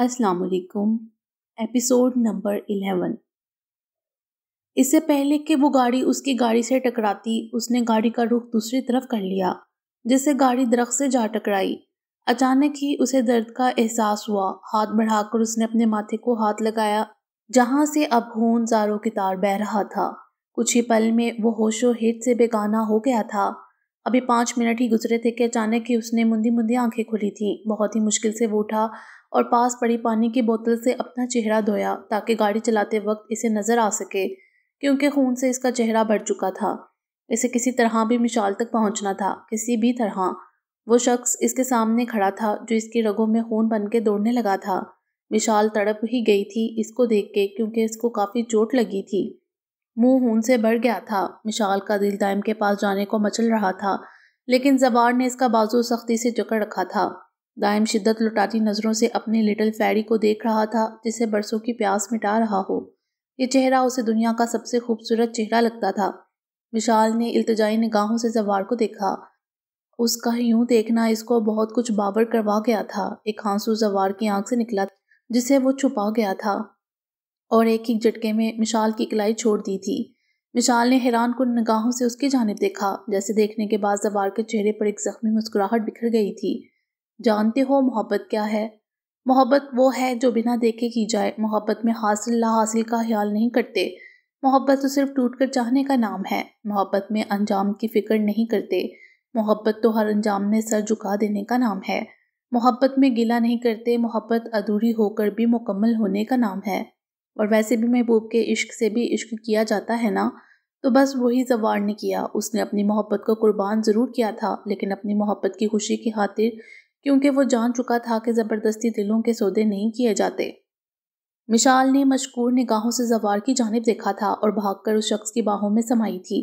असलकुम episode number eleven इससे पहले कि वो गाड़ी उसकी गाड़ी से टकराती उसने गाड़ी का रुख दूसरी तरफ कर लिया जिससे गाड़ी दरख्त से जा टकराई अचानक ही उसे दर्द का एहसास हुआ हाथ बढ़ाकर उसने अपने माथे को हाथ लगाया जहाँ से अब होन जारों की तार बह रहा था कुछ ही पल में वो होशो हिट से बेगाना हो गया था अभी पाँच मिनट ही गुजरे थे कि अचानक ही उसने मुंदी मुंदी आंखें खुली थी बहुत ही मुश्किल से वो उठा और पास पड़ी पानी की बोतल से अपना चेहरा धोया ताकि गाड़ी चलाते वक्त इसे नज़र आ सके क्योंकि खून से इसका चेहरा भर चुका था इसे किसी तरह भी मिशाल तक पहुंचना था किसी भी तरह वो शख्स इसके सामने खड़ा था जो इसकी रगों में खून बन के दौड़ने लगा था मिशाल तड़प ही गई थी इसको देख के क्योंकि इसको काफ़ी चोट लगी थी मुंह खून से भर गया था मिशाल का दिल दायम के पास जाने को मचल रहा था लेकिन जबार ने इसका बाजू सख्ती से जकड़ रखा था दायम शिद्दत लुटाती नज़रों से अपने लिटिल फैरी को देख रहा था जिसे बरसों की प्यास मिटा रहा हो ये चेहरा उसे दुनिया का सबसे खूबसूरत चेहरा लगता था विशाल ने इल्तजाई निगाहों से जवार को देखा उसका यूं देखना इसको बहुत कुछ बाबर करवा गया था एक आंसू जवार की आंख से निकला जिसे वो छुपा गया था और एक एक झटके में मिशाल की इकलाई छोड़ दी थी मिशाल ने हैरान कुन निगाहों से उसकी जानब देखा जैसे देखने के बाद जवार के चेहरे पर एक जख्मी मुस्कुराहट बिखर गई थी जानते हो मोहब्बत क्या है मोहब्बत वो है जो बिना देखे की जाए मोहब्बत में हासिल ला हासिल का ख्याल नहीं करते मोहब्बत तो सिर्फ टूट कर चाहने का नाम है मोहब्बत में अंजाम की फ़िक्र नहीं करते मोहब्बत तो हर अंजाम में सर झुका देने का नाम है मोहब्बत में गिला नहीं करते मोहब्बत अधूरी होकर भी मुकम्मल होने का नाम है और वैसे भी महबूब के इश्क से भी इश्क किया जाता है ना तो बस वही जवार ने किया उसने अपनी मोहब्बत को कुर्बान ज़रूर किया था लेकिन अपनी मोहब्बत की खुशी की खातिर क्योंकि वो जान चुका था कि ज़बरदस्ती दिलों के सौदे नहीं किए जाते मिशाल ने मशकूर निगाहों से जवार की जानब देखा था और भागकर उस शख्स की बाहों में समाई थी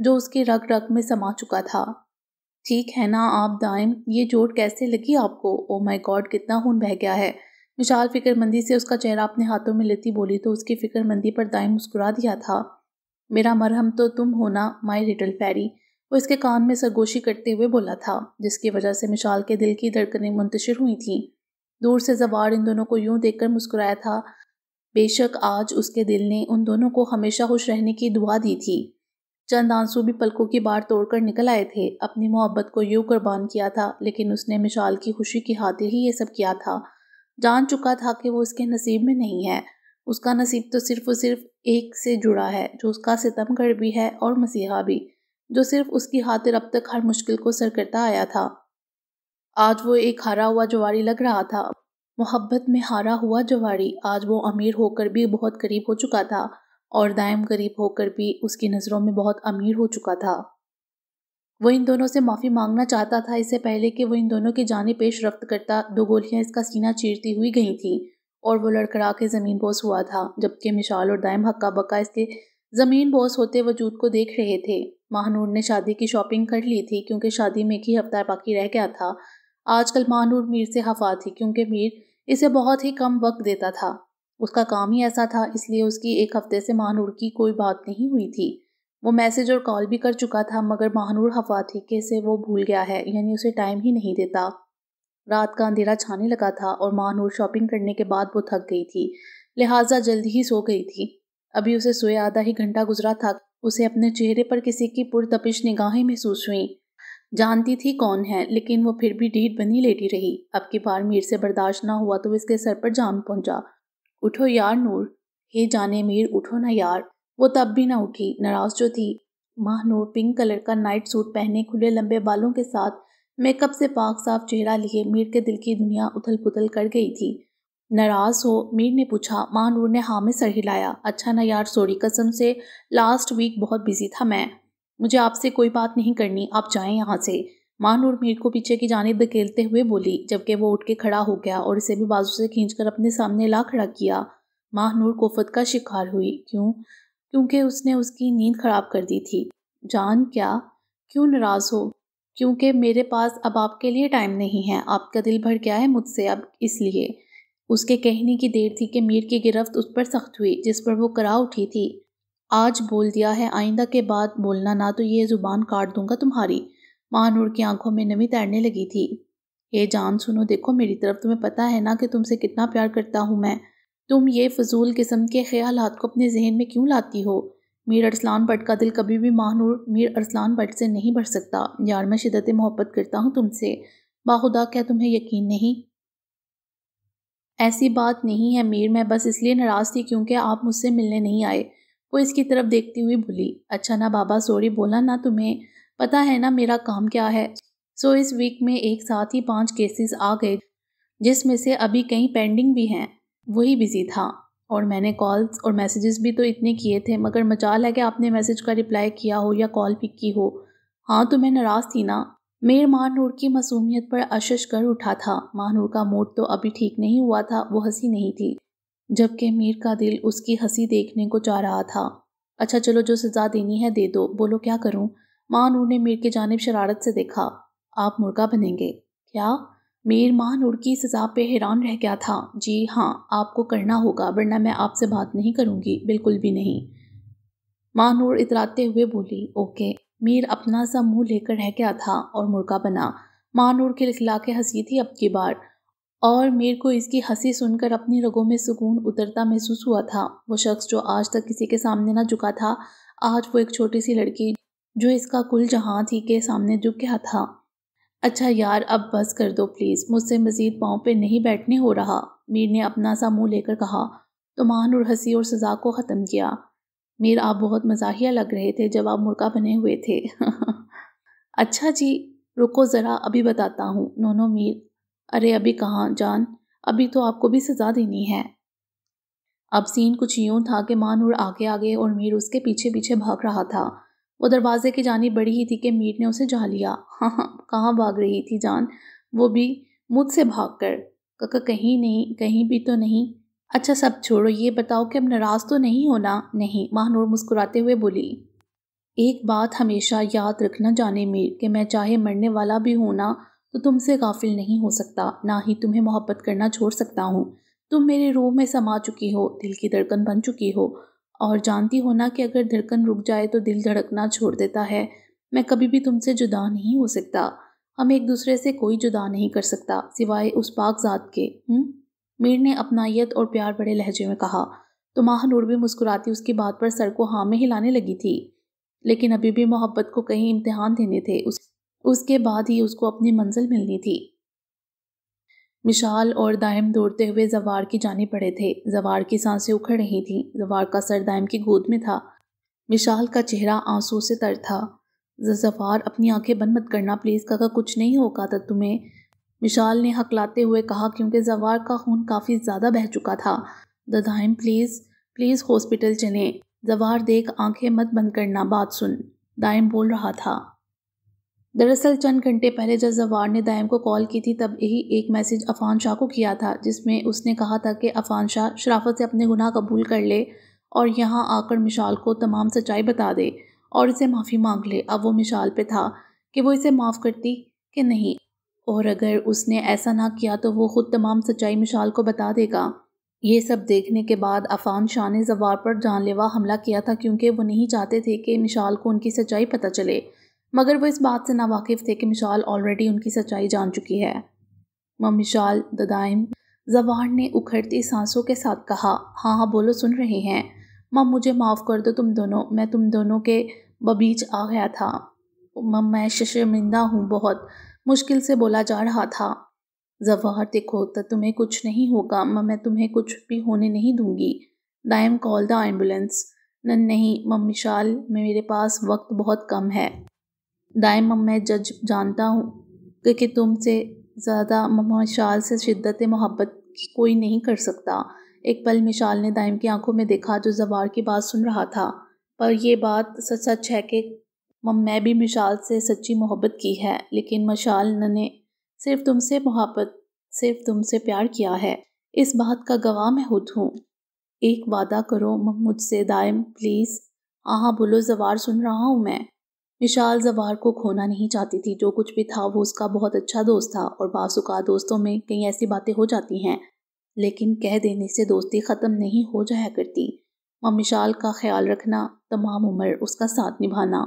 जो उसके रग रग में समा चुका था ठीक है ना आप दाइम ये चोट कैसे लगी आपको ओ माय गॉड कितना खून बह गया है मिशाल फिक्रमंदी से उसका चेहरा अपने हाथों में लेती बोली तो उसकी फिक्रमंदी पर दाइम मुस्कुरा दिया था मेरा मरहम तो तुम हो ना माई लिटल फैरी वो इसके कान में सरगोशी करते हुए बोला था जिसकी वजह से मिशाल के दिल की धड़कनें मुंतशिर हुई थीं दूर से जवार इन दोनों को यूं देखकर मुस्कुराया था बेशक आज उसके दिल ने उन दोनों को हमेशा खुश रहने की दुआ दी थी चंद आंसू भी पलकों की बाढ़ तोड़कर निकल आए थे अपनी मोहब्बत को यूं कुर्बान किया था लेकिन उसने मिशाल की खुशी की खातिर ही ये सब किया था जान चुका था कि वो इसके नसीब में नहीं है उसका नसीब तो सिर्फ और सिर्फ एक से जुड़ा है जो उसका सितमगढ़ भी है और मसीहा भी जो सिर्फ उसकी खातिर अब तक हर मुश्किल को सर करता आया था आज वो एक हारा हुआ जवारी लग रहा था मोहब्बत में हारा हुआ जवारी आज वो अमीर होकर भी बहुत करीब हो चुका था और दायम करीब होकर भी उसकी नज़रों में बहुत अमीर हो चुका था वो इन दोनों से माफ़ी मांगना चाहता था इससे पहले कि वो इन दोनों की जाने पेश रफ्त करता दो गोलियां इसका सीना चीरती हुई गई थी और वो लड़कड़ा के ज़मीन बोस हुआ था जबकि मिशाल और दायम हक्का बक्का इसके ज़मीन बोस होते वजूद को देख रहे थे महानूर ने शादी की शॉपिंग कर ली थी क्योंकि शादी में एक ही हफ्ता बाकी रह गया था आजकल महानूर मीर से हफ़ा थी क्योंकि मीर इसे बहुत ही कम वक्त देता था उसका काम ही ऐसा था इसलिए उसकी एक हफ्ते से महानूर की कोई बात नहीं हुई थी वो मैसेज और कॉल भी कर चुका था मगर महानूर हफ़ा थी कि इसे वो भूल गया है यानी उसे टाइम ही नहीं देता रात का अंधेरा छाने लगा था और महानूर शॉपिंग करने के बाद वो थक गई थी लिहाजा जल्दी ही सो गई थी अभी उसे सोए आधा ही घंटा गुजरा था उसे अपने चेहरे पर किसी की पुरतपिश निगाहें महसूस हुई जानती थी कौन है लेकिन वो फिर भी ढीठ बनी लेटी रही अब की बार मीर से बर्दाश्त ना हुआ तो इसके सर पर जाम पहुंचा उठो यार नूर हे जाने मीर उठो ना यार वो तब भी ना उठी नाराज जो थी माह नूर पिंक कलर का नाइट सूट पहने खुले लंबे बालों के साथ मेकअप से पाक साफ चेहरा लिए मीर के दिल की दुनिया उथल पुथल कर गई थी नाराज हो मीर ने पूछा महानूर नूर ने हाँ में सर हिलाया अच्छा ना यार सॉरी कसम से लास्ट वीक बहुत बिजी था मैं मुझे आपसे कोई बात नहीं करनी आप जाएं यहाँ से महानूर नूर मीर को पीछे की जानब धकेलते हुए बोली जबकि वो उठ के खड़ा हो गया और इसे भी बाजू से खींच अपने सामने ला खड़ा किया माह नूर कोफत का शिकार हुई क्यों क्योंकि उसने उसकी नींद खराब कर दी थी जान क्या क्यों नाराज़ हो क्योंकि मेरे पास अब आपके लिए टाइम नहीं है आपका दिल भर गया है मुझसे अब इसलिए उसके कहने की देर थी कि मीर की गिरफ्त उस पर सख्त हुई जिस पर वो करा उठी थी आज बोल दिया है आइंदा के बाद बोलना ना तो ये ज़ुबान काट दूंगा तुम्हारी महानूर की आंखों में नमी तैरने लगी थी ये जान सुनो देखो मेरी तरफ तुम्हें पता है ना कि तुमसे कितना प्यार करता हूँ मैं तुम ये फजूल किस्म के ख्याल को अपने जहन में क्यों लाती हो मीर अरसलान भट्ट का दिल कभी भी महानूर मीर अरसलान भट्ट से नहीं भर सकता यार मैं शिदत मोहब्बत करता हूँ तुमसे बाखुदा क्या तुम्हें यकीन नहीं ऐसी बात नहीं है मीर मैं बस इसलिए नाराज़ थी क्योंकि आप मुझसे मिलने नहीं आए वो इसकी तरफ देखती हुई भूली अच्छा ना बाबा सोरी बोला ना तुम्हें पता है ना मेरा काम क्या है सो इस वीक में एक साथ ही पांच केसेस आ गए जिसमें से अभी कई पेंडिंग भी हैं वही बिज़ी था और मैंने कॉल्स और मैसेजेस भी तो इतने किए थे मगर मजाल है कि आपने मैसेज का रिप्लाई किया हो या कॉल पिक की हो हाँ तो मैं नाराज़ थी ना मेर महानूर की मासूमियत पर अशश कर उठा था महानूर का मूड तो अभी ठीक नहीं हुआ था वो हंसी नहीं थी जबकि मीर का दिल उसकी हंसी देखने को चाह रहा था अच्छा चलो जो सज़ा देनी है दे दो बोलो क्या करूं महानूर ने मीर की जानब शरारत से देखा आप मुर्गा बनेंगे क्या मीर महानूर की सज़ा पे हैरान रह गया था जी हाँ आपको करना होगा वरना मैं आपसे बात नहीं करूँगी बिल्कुल भी नहीं महानूर इतराते हुए बोली ओके मीर अपना सा मुंह लेकर रह गया था और मुर्गा बना मान उड़ के लिखला के हंसी थी अब की बार और मीर को इसकी हंसी सुनकर अपनी रगों में सुकून उतरता महसूस हुआ था वो शख्स जो आज तक किसी के सामने ना झुका था आज वो एक छोटी सी लड़की जो इसका कुल जहाँ थी के सामने झुक गया था अच्छा यार अब बस कर दो प्लीज़ मुझसे मज़ीद पाँव पे नहीं बैठने हो रहा मीर ने अपना सा मुंह लेकर कहा तो महानूर हंसी और सजा को ख़त्म किया मीर आप बहुत मजाहिया लग रहे थे जब आप मुर्गा बने हुए थे अच्छा जी रुको ज़रा अभी बताता हूँ नोनो मीर अरे अभी कहाँ जान अभी तो आपको भी सज़ा देनी है अब सीन कुछ यूं था कि मानूर आगे आगे और मीर उसके पीछे पीछे भाग रहा था वो दरवाजे की जानी बड़ी ही थी कि मीर ने उसे जा लिया हाँ हाँ कहाँ भाग रही थी जान वो भी मुझसे भाग कर कहीं नहीं कहीं भी तो नहीं अच्छा सब छोड़ो ये बताओ कि अब नाराज़ तो नहीं होना नहीं महानूर मुस्कुराते हुए बोली एक बात हमेशा याद रखना जाने मीर कि मैं चाहे मरने वाला भी हूँ ना तो तुमसे गाफिल नहीं हो सकता ना ही तुम्हें मोहब्बत करना छोड़ सकता हूँ तुम मेरे रूह में समा चुकी हो दिल की धड़कन बन चुकी हो और जानती हो ना कि अगर धड़कन रुक जाए तो दिल धड़कना छोड़ देता है मैं कभी भी तुमसे जुदा नहीं हो सकता हम एक दूसरे से कोई जुदा नहीं कर सकता सिवाय उस पाक ज़ात के हुँ? हम्म? मीर ने अपनायत और प्यार बड़े लहजे में कहा तो माह नूर भी मुस्कुराती उसकी बात पर सर को हाँ में हिलाने लगी थी लेकिन अभी भी मोहब्बत को कहीं इम्तहान देने थे उस उसके बाद ही उसको अपनी मंजिल मिलनी थी मिशाल और दायम दौड़ते हुए जवार की जाने पड़े थे जवार की सांसें उखड़ रही थीं जवार का सर दायम की गोद में था मिशाल का चेहरा आंसू से तर था जवार अपनी आंखें बंद मत करना प्लीज़ काका कुछ नहीं होगा था तो तुम्हें मिशाल ने हकलाते हुए कहा क्योंकि जवार का खून काफ़ी ज़्यादा बह चुका था दधाइम प्लीज़ प्लीज़ हॉस्पिटल चलें जवार देख आंखें मत बंद करना बात सुन दाइम बोल रहा था दरअसल चंद घंटे पहले जब जवार ने दाइम को कॉल की थी तब यही एक मैसेज अफान शाह को किया था जिसमें उसने कहा था कि अफान शाह शराफत से अपने गुनाह कबूल कर ले और यहाँ आकर मिशाल को तमाम सच्चाई बता दे और इसे माफ़ी मांग ले अब वो मिशाल पे था कि वो इसे माफ़ करती कि नहीं और अगर उसने ऐसा ना किया तो वो ख़ुद तमाम सच्चाई मिशाल को बता देगा ये सब देखने के बाद अफान शाह ने जवार पर जानलेवा हमला किया था क्योंकि वो नहीं चाहते थे कि मिशाल को उनकी सच्चाई पता चले मगर वो इस बात से नावाकिफ़ थे कि मिशाल ऑलरेडी उनकी सच्चाई जान चुकी है मम मिशाल ददाइम जवार ने उखड़ती सांसों के साथ कहा हाँ हाँ बोलो सुन रहे हैं मम मुझे माफ़ कर दो तुम दोनों मैं तुम दोनों के बबीच आ गया था मम मैं शशमिंदा हूँ बहुत मुश्किल से बोला जा रहा था जवाहर देखो तो तुम्हें कुछ नहीं होगा मैं तुम्हें कुछ भी होने नहीं दूंगी दायम कॉल द एम्बुलेंस नन नहीं मम विशाल मेरे पास वक्त बहुत कम है दायम मम मैं जज जानता हूँ क्योंकि तुमसे ज़्यादा मम विशाल से शिद्दत मोहब्बत कोई नहीं कर सकता एक पल मिशाल ने दायम की आंखों में देखा जो जवार की बात सुन रहा था पर यह बात सच सच है कि मैं भी मिशाल से सच्ची मोहब्बत की है लेकिन मशाल ने सिर्फ तुमसे मोहब्बत सिर्फ तुमसे प्यार किया है इस बात का गवाह मैं खुद हूँ एक वादा करो मुझसे दायम प्लीज़ आहा बोलो जवार सुन रहा हूँ मैं मिशाल जवार को खोना नहीं चाहती थी जो कुछ भी था वो उसका बहुत अच्छा दोस्त था और बासुका दोस्तों में कई ऐसी बातें हो जाती हैं लेकिन कह देने से दोस्ती ख़त्म नहीं हो जाया करती मिशाल का ख्याल रखना तमाम उम्र उसका साथ निभाना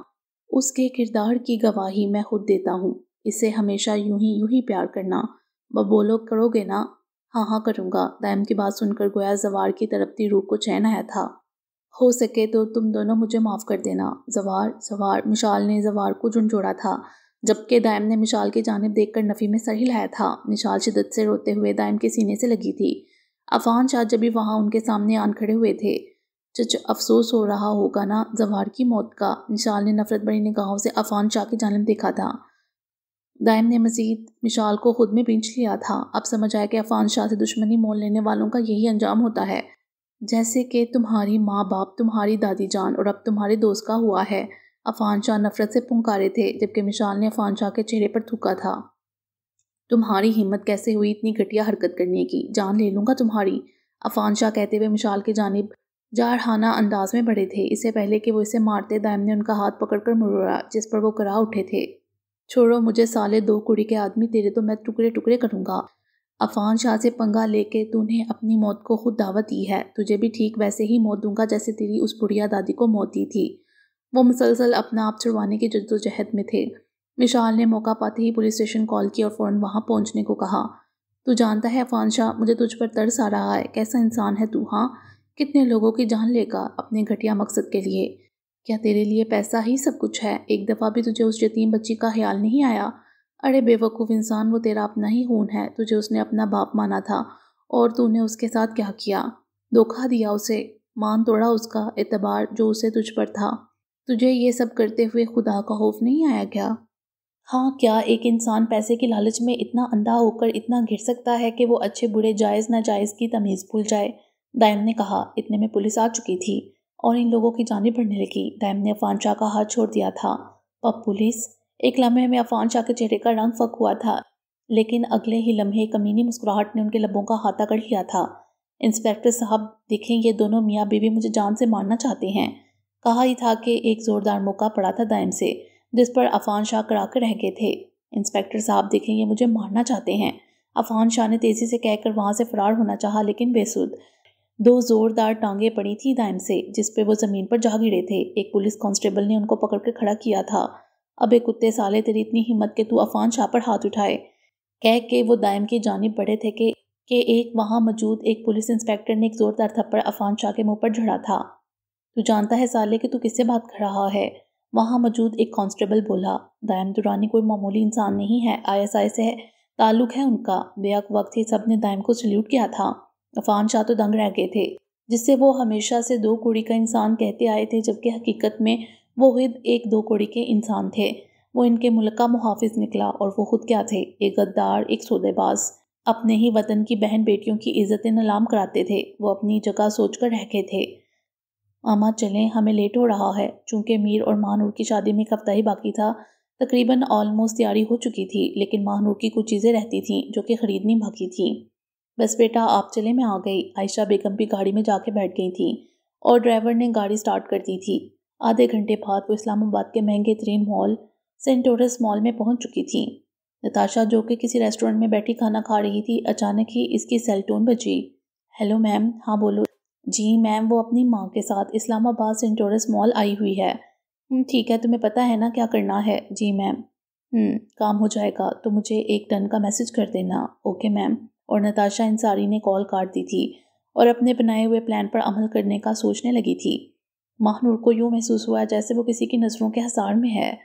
उसके किरदार की गवाही मैं खुद देता हूँ इसे हमेशा यूं ही यूं ही प्यार करना व बोलो करोगे ना हाँ हाँ करूँगा दैम की बात सुनकर गोया जवार की तरफती रूह को चैन आया था हो सके तो तुम दोनों मुझे माफ़ कर देना जवार जवार मिशाल ने जवार को झुंझोड़ा था जबकि दायम ने मिशाल की जानब देख कर नफ़ी में सर हिलाया था मिशाल शिदत से रोते हुए दायम के सीने से लगी थी अफान शाह जब भी वहाँ उनके सामने आन खड़े हुए थे चचो अफसोस हो रहा होगा ना जवार की मौत का मिशाल ने नफरत भरी निगाहों से अफान शाह की जानब देखा था दायम ने मजीद मिशाल को खुद में बींच लिया था अब समझ आया कि अफान शाह से दुश्मनी मोल लेने वालों का यही अंजाम होता है जैसे कि तुम्हारी माँ बाप तुम्हारी दादी जान और अब तुम्हारे दोस्त का हुआ है अफान शाह नफरत से पुंकारे थे जबकि मिशाल ने अफान शाह के चेहरे पर थूका था तुम्हारी हिम्मत कैसे हुई इतनी घटिया हरकत करने की जान ले लूँगा तुम्हारी अफान शाह कहते हुए मिशाल की जानब जारहाना अंदाज में बड़े थे इससे पहले कि वो इसे मारते दायम ने उनका हाथ पकड़कर मुरोड़ा जिस पर वो करा उठे थे छोड़ो मुझे साले दो कुड़ी के आदमी तेरे तो मैं टुकड़े टुकड़े करूंगा अफान शाह से पंगा लेके तूने अपनी मौत को खुद दावत दी है तुझे भी ठीक वैसे ही मौत दूंगा जैसे तेरी उस बुढ़िया दादी को मौत दी थी वो मुसलसल अपना आप छुड़वाने की जद्दोजहद में थे मिशाल ने मौका पाते ही पुलिस स्टेशन कॉल किया और फ़ौरन वहाँ पहुँचने को कहा तू जानता है अफान शाह मुझे तुझ पर तरस आ रहा है कैसा इंसान है तू हाँ कितने लोगों की जान लेगा अपने घटिया मकसद के लिए क्या तेरे लिए पैसा ही सब कुछ है एक दफ़ा भी तुझे उस यतीम बच्ची का ख्याल नहीं आया अरे बेवकूफ़ इंसान वो तेरा अपना ही खून है तुझे उसने अपना बाप माना था और तूने उसके साथ क्या किया धोखा दिया उसे मान तोड़ा उसका एतबार जो उसे तुझ पर था तुझे ये सब करते हुए खुदा का खौफ नहीं आया क्या हाँ क्या एक इंसान पैसे के लालच में इतना अंधा होकर इतना घिर सकता है कि वो अच्छे बुरे जायज़ ना जायज़ की तमीज़ भूल जाए दायम ने कहा इतने में पुलिस आ चुकी थी और इन लोगों की जानी बढ़ने लगी दायम ने अफान शाह का हाथ छोड़ दिया था पर पुलिस एक लम्हे में अफान शाह के चेहरे का रंग फक हुआ था लेकिन अगले ही लम्हे कमीनी मुस्कुराहट ने उनके लबों का हाथा कर लिया था इंस्पेक्टर साहब देखें ये दोनों मियाँ बीवी मुझे जान से मारना चाहते हैं कहा ही था कि एक ज़ोरदार मौका पड़ा था दायम से जिस पर अफान शाह करा कर रह गए थे इंस्पेक्टर साहब देखें ये मुझे मारना चाहते हैं अफान शाह ने तेज़ी से कहकर वहाँ से फ़रार होना चाहा लेकिन बेसुद दो जोरदार टांगे पड़ी थी दाइम से जिस पे वो ज़मीन पर जा गिरे थे एक पुलिस कांस्टेबल ने उनको पकड़ के खड़ा किया था अब एक कुत्ते साले तेरी इतनी हिम्मत के तू अफान शाह पर हाथ उठाए कह के वो दायम की जानब बढ़े थे कि के एक वहाँ मौजूद एक पुलिस इंस्पेक्टर ने एक ज़ोरदार थप्पड़ अफान शाह के मुंह पर झड़ा था तू जानता है साले कि तू किससे बात कर रहा है वहाँ मौजूद एक कांस्टेबल बोला दायम दुरानी कोई मामूली इंसान नहीं है आई एस आई से ताल्लुक है उनका बेअक वक्त ही सब ने दायम को सल्यूट किया था अफान शाह तो दंग रह गए थे जिससे वो हमेशा से दो कोड़ी का इंसान कहते आए थे जबकि हकीकत में वो खुद एक दो कोड़ी के इंसान थे वो इनके मुल्क का मुहाफ़ निकला और वो खुद क्या थे एक गद्दार एक सौदेबाज अपने ही वतन की बहन बेटियों की इज्जत नलाम कराते थे वो अपनी जगह सोच कर रह गए थे आमा चलें हमें लेट हो रहा है चूँकि मीर और महानूर की शादी में एक हफ्ता ही बाकी था तकरीबन ऑलमोस्ट तैयारी हो चुकी थी लेकिन महानूर की कुछ चीज़ें रहती थीं जो कि ख़रीदनी बाकी थीं बस बेटा आप चले मैं आ गई आयशा बेगम भी गाड़ी में जाके बैठ गई थी और ड्राइवर ने गाड़ी स्टार्ट कर दी थी आधे घंटे बाद वो इस्लामाबाद के महंगे तरीन मॉल सेंटोरस मॉल में पहुंच चुकी थी नताशा जो कि किसी रेस्टोरेंट में बैठी खाना खा रही थी अचानक ही इसकी सेलटोन बची हेलो मैम हाँ बोलो जी मैम वो अपनी माँ के साथ इस्लामाबाद सेंटोरस मॉल आई हुई है हम्म, ठीक है तुम्हें पता है ना क्या करना है जी मैम हम्म, काम हो जाएगा तो मुझे एक टन का मैसेज कर देना ओके मैम और नताशा इंसारी ने कॉल काट दी थी और अपने बनाए हुए प्लान पर अमल करने का सोचने लगी थी महानूर को यूँ महसूस हुआ जैसे वो किसी की नज़रों के हसार में है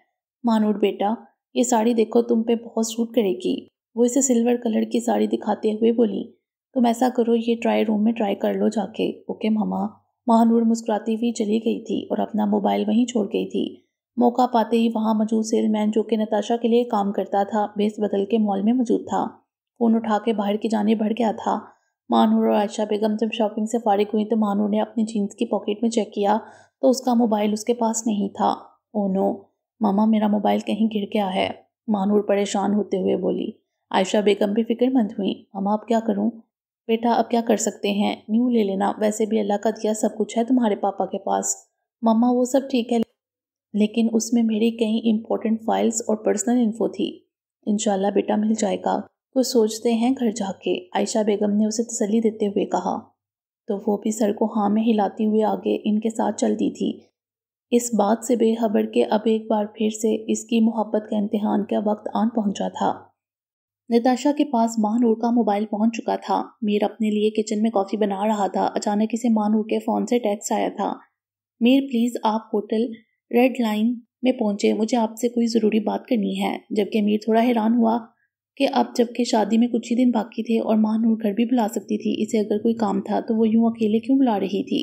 महानूर बेटा ये साड़ी देखो तुम पे बहुत सूट करेगी वो इसे सिल्वर कलर की साड़ी दिखाते हुए बोली तुम ऐसा करो ये ट्राई रूम में ट्राई कर लो जाके ओके मामा महानूर मुस्कुराती हुई चली गई थी और अपना मोबाइल वहीं छोड़ गई थी मौका पाते ही वहाँ मौजूद सेलमैन जो कि नताशा के लिए काम करता था बेस बदल के मॉल में मौजूद था फ़ोन उठा के बाहर की जाने बढ़ गया था मानूर और आयशा बेगम जब शॉपिंग से फारिग हुई तो मानूर ने अपनी जीन्स की पॉकेट में चेक किया तो उसका मोबाइल उसके पास नहीं था ओ नो मामा मेरा मोबाइल कहीं गिर गया है मानूर परेशान होते हुए बोली आयशा बेगम भी फिक्रमंद हुई मामा अब क्या करूँ बेटा अब क्या कर सकते हैं न्यू ले लेना वैसे भी अल्लाह का दिया सब कुछ है तुम्हारे पापा के पास मामा वो सब ठीक है लेकिन उसमें मेरी कई इंपॉर्टेंट फाइल्स और पर्सनल इन्फो थी इनशाला बेटा मिल जाएगा कुछ सोचते हैं घर जाके आयशा बेगम ने उसे तसली देते हुए कहा तो वो भी सर को हाँ में हिलाती हुए आगे इनके साथ चल दी थी इस बात से बेखबर के अब एक बार फिर से इसकी मोहब्बत का इम्तहान का वक्त आन पहुंचा था नताशा के पास मानूर का मोबाइल पहुंच चुका था मीर अपने लिए किचन में कॉफ़ी बना रहा था अचानक इसे मानूर के फ़ोन से टैक्स आया था मीर प्लीज़ आप होटल रेड लाइन में पहुंचे मुझे आपसे कोई ज़रूरी बात करनी है जबकि मीर थोड़ा हैरान हुआ कि अब जबकि शादी में कुछ ही दिन बाकी थे और माँ नूर घर भी बुला सकती थी इसे अगर कोई काम था तो वो यूँ अकेले क्यों बुला रही थी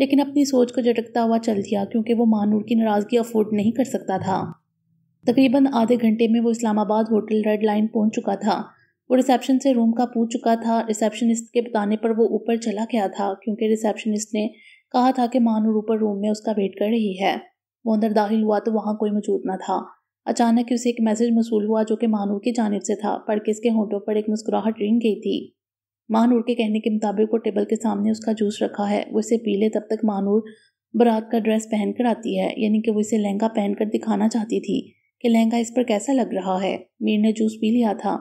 लेकिन अपनी सोच को झटकता हुआ चल दिया क्योंकि वो माँ नूर की नाराज़गी अफोर्ड नहीं कर सकता था तकरीबन आधे घंटे में वो इस्लामाबाद होटल रेड लाइन पहुँच चुका था वो रिसेप्शन से रूम का पूछ चुका था रिसेप्शनिस्ट के बताने पर वो ऊपर चला गया था क्योंकि रिसेप्शनिस्ट ने कहा था कि नूर ऊपर रूम में उसका वेट कर रही है वो अंदर दाखिल हुआ तो वहाँ कोई मौजूद ना था अचानक ही उसे एक मैसेज मसूल हुआ जो कि मानूर की जानब से था पढ़ के इसके होटों पर एक मुस्कुराहट रिंग गई थी मानूर के कहने के मुताबिक वो टेबल के सामने उसका जूस रखा है वो इसे पी ले तब तक मानूर बरात का ड्रेस पहन कर आती है यानी कि वो इसे लहंगा पहन कर दिखाना चाहती थी कि लहंगा इस पर कैसा लग रहा है मीर ने जूस पी लिया था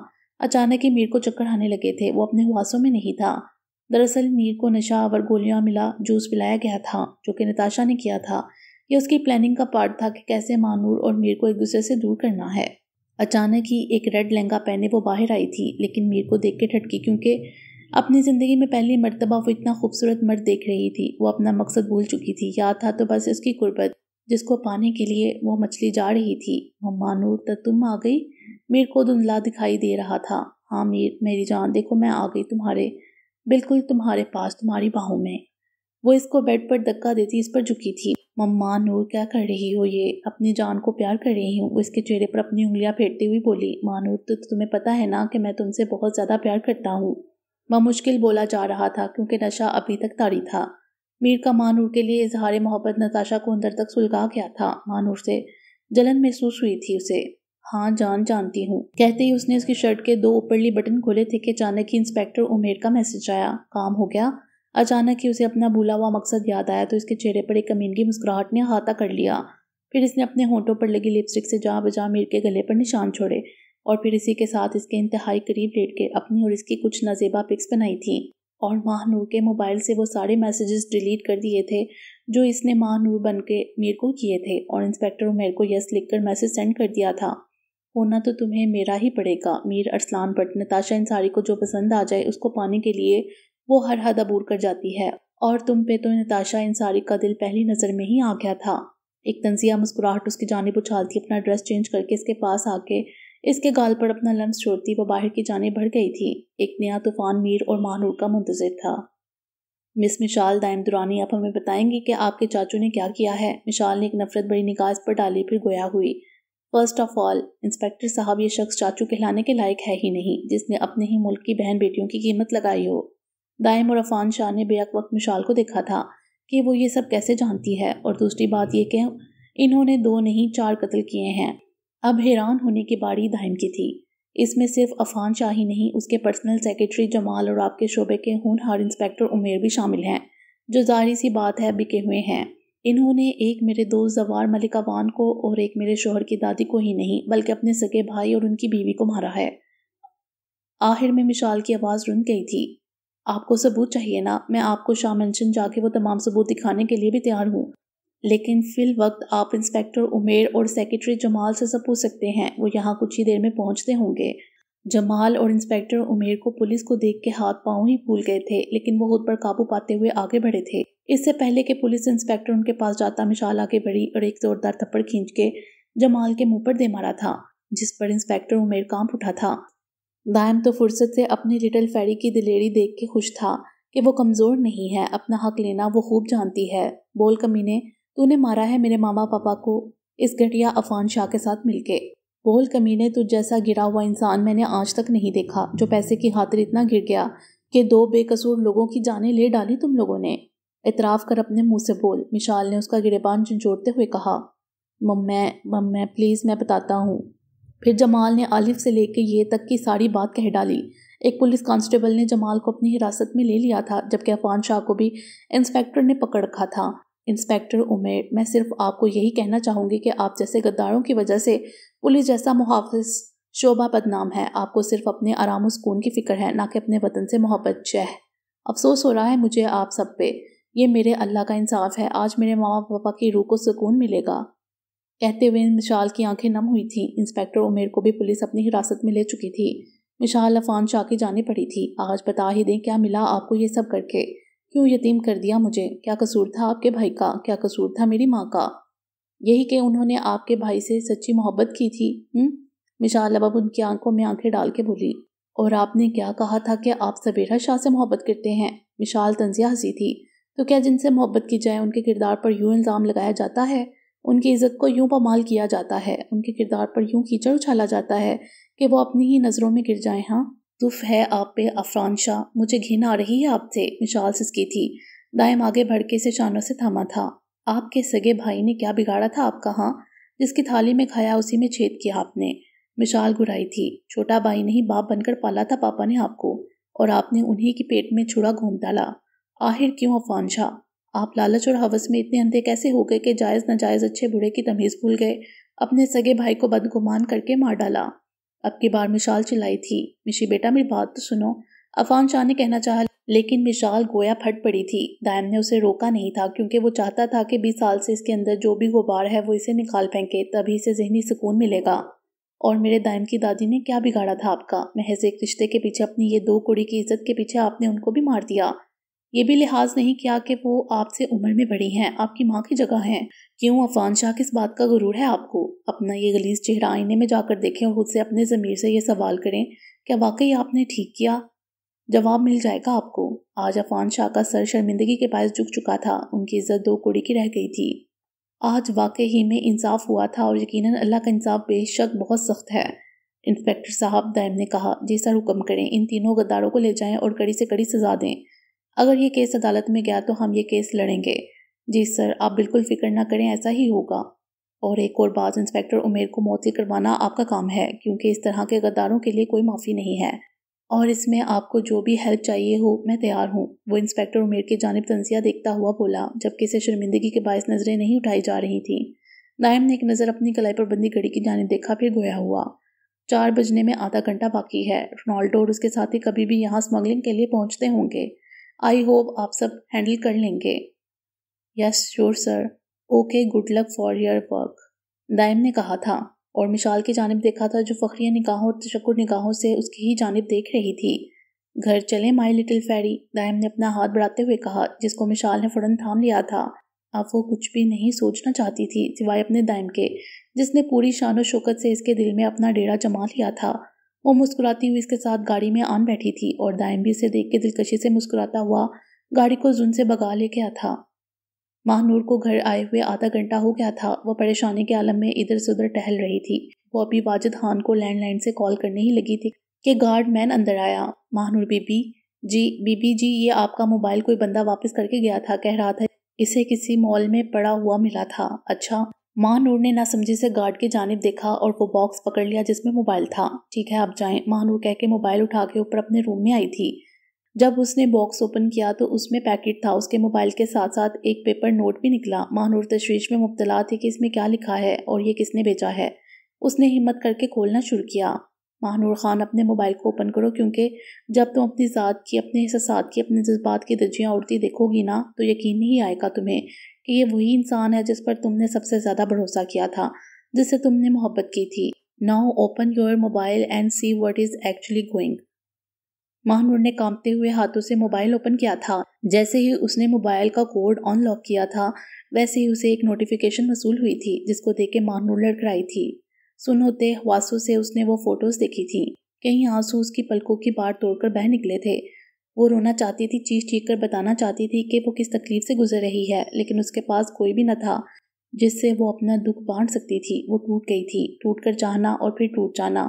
अचानक ही मीर को चक्कर आने लगे थे वो अपने हुआसों में नहीं था दरअसल मीर को नशा और गोलियां मिला जूस पिलाया गया था जो कि नताशा ने किया था ये उसकी प्लानिंग का पार्ट था कि कैसे मानूर और मीर को एक दूसरे से दूर करना है अचानक ही एक रेड लहंगा पहने वो बाहर आई थी लेकिन मीर को देख के ठटकी क्योंकि अपनी ज़िंदगी में पहली मरतबा वो इतना खूबसूरत मर्द देख रही थी वो अपना मकसद भूल चुकी थी याद था तो बस इसकी गुर्बत जिसको पाने के लिए वो मछली जा रही थी वो मानूर तो तुम आ गई मीर को धुंधला दिखाई दे रहा था हाँ मीर मेरी जान देखो मैं आ गई तुम्हारे बिल्कुल तुम्हारे पास तुम्हारी बाहों में वो इसको बेड पर धक्का देती इस पर झुकी थी मम्मा नूर क्या कर रही हो ये अपनी जान को प्यार कर रही हूँ उसके चेहरे पर अपनी उंगलियाँ फेरती हुई बोली माँ नूर तो तुम्हें पता है ना कि मैं तुमसे बहुत ज़्यादा प्यार करता हूँ मैं मुश्किल बोला जा रहा था क्योंकि नशा अभी तक तारी था मीर का मानूर के लिए इजहार मोहब्बत नताशा को अंदर तक सुलगा गया था मानूर से जलन महसूस हुई थी उसे हाँ जान जानती हूँ कहते ही उसने उसकी शर्ट के दो ऊपरली बटन खोले थे कि अचानक ही इंस्पेक्टर उमेर का मैसेज आया काम हो गया अचानक ही उसे अपना भूला हुआ मकसद याद आया तो इसके चेहरे पर एक कमीनगी मुस्कुराहट ने हाथा कर लिया फिर इसने अपने होंठों पर लगी लिपस्टिक से जहाँ बजा मीर के गले पर निशान छोड़े और फिर इसी के साथ इसके इंतहाई करीब लेट के अपनी और इसकी कुछ नजेबा पिक्स बनाई थी और माह नूर के मोबाइल से वो सारे मैसेजेस डिलीट कर दिए थे जो इसने माह नूर बन के मीर को किए थे और इंस्पेक्टर उमेर को यस लिखकर मैसेज सेंड कर दिया था होना तो तुम्हें मेरा ही पड़ेगा मीर अरसलान भट्ट नताशा इंसारी को जो पसंद आ जाए उसको पाने के लिए वो हर हद अबूर कर जाती है और तुम पे तो नताशा इंसारी का दिल पहली नज़र में ही आ गया था एक तंजिया मुस्कुराहट उसकी जानब उछालती अपना ड्रेस चेंज करके इसके पास आके इसके गाल पर अपना लम्स छोड़ती वह बाहर की जाने बढ़ गई थी एक नया तूफान मीर और महानूर का मुंतजर था मिस मिशाल दायम दुरानी आप हमें बताएंगी कि आपके चाचू ने क्या किया है मिशाल ने एक नफरत बड़ी निकाज़ पर डाली फिर गोया हुई फर्स्ट ऑफ ऑल इंस्पेक्टर साहब ये शख्स चाचू कहलाने के लायक है ही नहीं जिसने अपने ही मुल्क की बहन बेटियों की कीमत लगाई हो दाइम और अफान शाह ने बेक वक्त मिशाल को देखा था कि वो ये सब कैसे जानती है और दूसरी बात यह कि इन्होंने दो नहीं चार कत्ल किए हैं अब हैरान होने की बारी दाइम की थी इसमें सिर्फ अफान शाह ही नहीं उसके पर्सनल सेक्रेटरी जमाल और आपके शोबे के हार इंस्पेक्टर उमेर भी शामिल हैं जो जाहिर सी बात है बिके हुए हैं इन्होंने एक मेरे दोस्त जवार मलिक अवान को और एक मेरे शोहर की दादी को ही नहीं बल्कि अपने सगे भाई और उनकी बीवी को मारा है आखिर में मिशाल की आवाज़ रुन गई थी आपको सबूत चाहिए ना मैं आपको शाह मेंशन जाके वो तमाम सबूत दिखाने के लिए भी तैयार हूँ लेकिन फिल वक्त आप इंस्पेक्टर उमेर और सेक्रेटरी जमाल से सब पूछ सकते हैं वो यहाँ कुछ ही देर में पहुँचते होंगे जमाल और इंस्पेक्टर उमेर को पुलिस को देख के हाथ पाँव ही भूल गए थे लेकिन वो खुद पर काबू पाते हुए आगे बढ़े थे इससे पहले कि पुलिस इंस्पेक्टर उनके पास जाता मिशाल आगे बढ़ी और एक जोरदार थप्पड़ खींच के जमाल के मुंह पर दे मारा था जिस पर इंस्पेक्टर उमेर कांप उठा था दायम तो फुर्सत से अपनी लिटिल फैरी की दिलेरी देख के खुश था कि वो कमज़ोर नहीं है अपना हक लेना वो खूब जानती है बोल कमीने तूने मारा है मेरे मामा पापा को इस घटिया अफान शाह के साथ मिलके बोल कमीने तो जैसा गिरा हुआ इंसान मैंने आज तक नहीं देखा जो पैसे की खातिर इतना गिर गया कि दो बेकसूर लोगों की जानें ले डाली तुम लोगों ने इतराफ़ कर अपने मुँह से बोल मिशाल ने उसका गिरेबान झुंझोड़ते हुए कहा मम्मे मम्मे प्लीज़ मैं बताता हूँ फिर जमाल ने आलिफ से लेकर ये तक की सारी बात कह डाली एक पुलिस कांस्टेबल ने जमाल को अपनी हिरासत में ले लिया था जबकि अफान शाह को भी इंस्पेक्टर ने पकड़ रखा था इंस्पेक्टर उमेर मैं सिर्फ आपको यही कहना चाहूँगी कि आप जैसे गद्दारों की वजह से पुलिस जैसा मुहाफ़ शोभा बदनाम है आपको सिर्फ अपने आराम और सुकून की फ़िक्र है ना कि अपने वतन से मोहब्बत शह अफसोस हो रहा है मुझे आप सब पे ये मेरे अल्लाह का इंसाफ है आज मेरे मामा पापा की रूह को सुकून मिलेगा कहते हुए मिशाल की आंखें नम हुई थीं इंस्पेक्टर उमेर को भी पुलिस अपनी हिरासत में ले चुकी थी मिशाल अफान शाह के जाने पड़ी थी आज बता ही दें क्या मिला आपको ये सब करके क्यों यतीम कर दिया मुझे क्या कसूर था आपके भाई का क्या कसूर था मेरी माँ का यही कि उन्होंने आपके भाई से सच्ची मोहब्बत की थी मिशाल अब उनकी आंखों में आंखें डाल के बोली और आपने क्या कहा था कि आप सवेरा शाह से मोहब्बत करते हैं मिशाल तंजिया हंसी थी तो क्या जिनसे मोहब्बत की जाए उनके किरदार पर यूँ इल्ज़ाम लगाया जाता है उनकी इज्जत को यूं पमाल किया जाता है उनके किरदार पर यूं कीचड़ उछाला जाता है कि वो अपनी ही नज़रों में गिर जाए हाँ तुफ है आप पे अफरान शाह मुझे घिन आ रही है आपसे मिशाल सिसकी थी दायम आगे भड़के से शानों से थामा था आपके सगे भाई ने क्या बिगाड़ा था आपका हाँ जिसकी थाली में खाया उसी में छेद किया आपने मिशाल घुराई थी छोटा भाई नहीं बाप बनकर पाला था पापा ने आपको और आपने उन्हीं के पेट में छुड़ा घूम डाला आखिर क्यों अफान शाह आप लालच और हवस में इतने अंधे कैसे हो गए कि जायज़ नाजायज़ अच्छे बुरे की तमीज़ भूल गए अपने सगे भाई को बदगुमान करके मार डाला अब की बार मिशाल चिल्लाई थी मिशी बेटा मेरी बात तो सुनो अफान शाह ने कहना चाहा लेकिन मिशाल गोया फट पड़ी थी दायम ने उसे रोका नहीं था क्योंकि वो चाहता था कि बीस साल से इसके अंदर जो भी गुबार है वो इसे निकाल फेंके तभी इसे जहनी सुकून मिलेगा और मेरे दायम की दादी ने क्या बिगाड़ा था आपका महज एक रिश्ते के पीछे अपनी ये दो कुड़ी की इज्जत के पीछे आपने उनको भी मार दिया ये भी लिहाज नहीं किया कि वो आपसे उम्र में बड़ी हैं आपकी माँ की जगह हैं क्यों अफान शाह किस बात का गुरूर है आपको अपना ये गलीज चेहरा आईने में जाकर देखें और खुद से अपने ज़मीर से ये सवाल करें क्या वाकई आपने ठीक किया जवाब मिल जाएगा आपको आज अफान शाह का सर शर्मिंदगी के पास झुक चुका था उनकी इज्जत दो कुड़ी की रह गई थी आज वाकई ही में इंसाफ हुआ था और यकीनन अल्लाह का इंसाफ बेशक बहुत सख्त है इंस्पेक्टर साहब दैम ने कहा जी सर हुक्म करें इन तीनों गद्दारों को ले जाएं और कड़ी से कड़ी सजा दें अगर ये केस अदालत में गया तो हम ये केस लड़ेंगे जी सर आप बिल्कुल फिक्र ना करें ऐसा ही होगा और एक और बाज इंस्पेक्टर उमेर को मौत करवाना आपका काम है क्योंकि इस तरह के गद्दारों के लिए कोई माफ़ी नहीं है और इसमें आपको जो भी हेल्प चाहिए हो मैं तैयार हूँ वो इंस्पेक्टर उमेर की जानब तंजिया देखता हुआ बोला जबकि इसे शर्मिंदगी के बायस नज़रें नहीं उठाई जा रही थी नायम ने एक नज़र अपनी कलाई पर बंदी घड़ी की जानब देखा फिर गोया हुआ चार बजने में आधा घंटा बाकी है रोनाल्डो और उसके साथी कभी भी यहाँ स्मगलिंग के लिए पहुँचते होंगे आई होप आप सब हैंडल कर लेंगे yes sure sir okay good luck for your work Daim ने कहा था और मिशाल की जानब देखा था जो फ़खरिया निगाहों और तशक् निगाहों से उसकी ही जानब देख रही थी घर चले माई लिटिल फैरी दायम ने अपना हाथ बढ़ाते हुए कहा जिसको मिशाल ने फ़ौरन थाम लिया था अब वो कुछ भी नहीं सोचना चाहती थी सिवाय अपने दायम के जिसने पूरी शान व शौकत से इसके दिल में अपना डेरा जमा लिया था वो मुस्कुराती हुई इसके साथ गाड़ी में आन बैठी थी और दायम भी इसे देख के दिलकशी से मुस्कुराता हुआ गाड़ी को जुन से भगा ले गया था महानूर को घर आए हुए आधा घंटा हो गया था वह परेशानी के आलम में इधर से उधर टहल रही थी वो अभी वाजिद खान को लैंडलाइन से कॉल करने ही लगी थी कि गार्ड मैन अंदर आया महानूर बीबी जी बीबी जी ये आपका मोबाइल कोई बंदा वापस करके गया था कह रहा था इसे किसी मॉल में पड़ा हुआ मिला था अच्छा महानूर ने ना समझी से गार्ड के जानब देखा और वो बॉक्स पकड़ लिया जिसमें मोबाइल था ठीक है आप जाएं महानूर कह के मोबाइल उठा के ऊपर अपने रूम में आई थी जब उसने बॉक्स ओपन किया तो उसमें पैकेट था उसके मोबाइल के साथ साथ एक पेपर नोट भी निकला महानूर तशवीश में मुबतला थी कि इसमें क्या लिखा है और ये किसने भेजा है उसने हिम्मत करके खोलना शुरू किया महानूर खान अपने मोबाइल को ओपन करो क्योंकि जब तुम तो अपनी ज़ात की अपने एहसास की अपने जज्बात की दर्जियाँ उड़ती देखोगी ना तो यकीन नहीं आएगा तुम्हें ये वही इंसान है जिस पर तुमने सबसे ज़्यादा भरोसा किया था जिससे तुमने मोहब्बत की थी now open your mobile and see what is actually going Mahnoor ने कांपते हुए हाथों से मोबाइल ओपन किया था जैसे ही उसने मोबाइल का कोड अनलॉक किया था वैसे ही उसे एक नोटिफिकेशन वसूल हुई थी जिसको देख के महानूर लड़कराई थी सुन होते हवासों से उसने वो फोटोज़ देखी थी कहीं आंसू उसकी पलकों की बाढ़ तोड़कर बह निकले थे वो रोना चाहती थी चीज चीख कर बताना चाहती थी कि वो किस तकलीफ से गुजर रही है लेकिन उसके पास कोई भी न था जिससे वो अपना दुख बांट सकती थी वो टूट गई थी टूट कर चाहना और फिर टूट जाना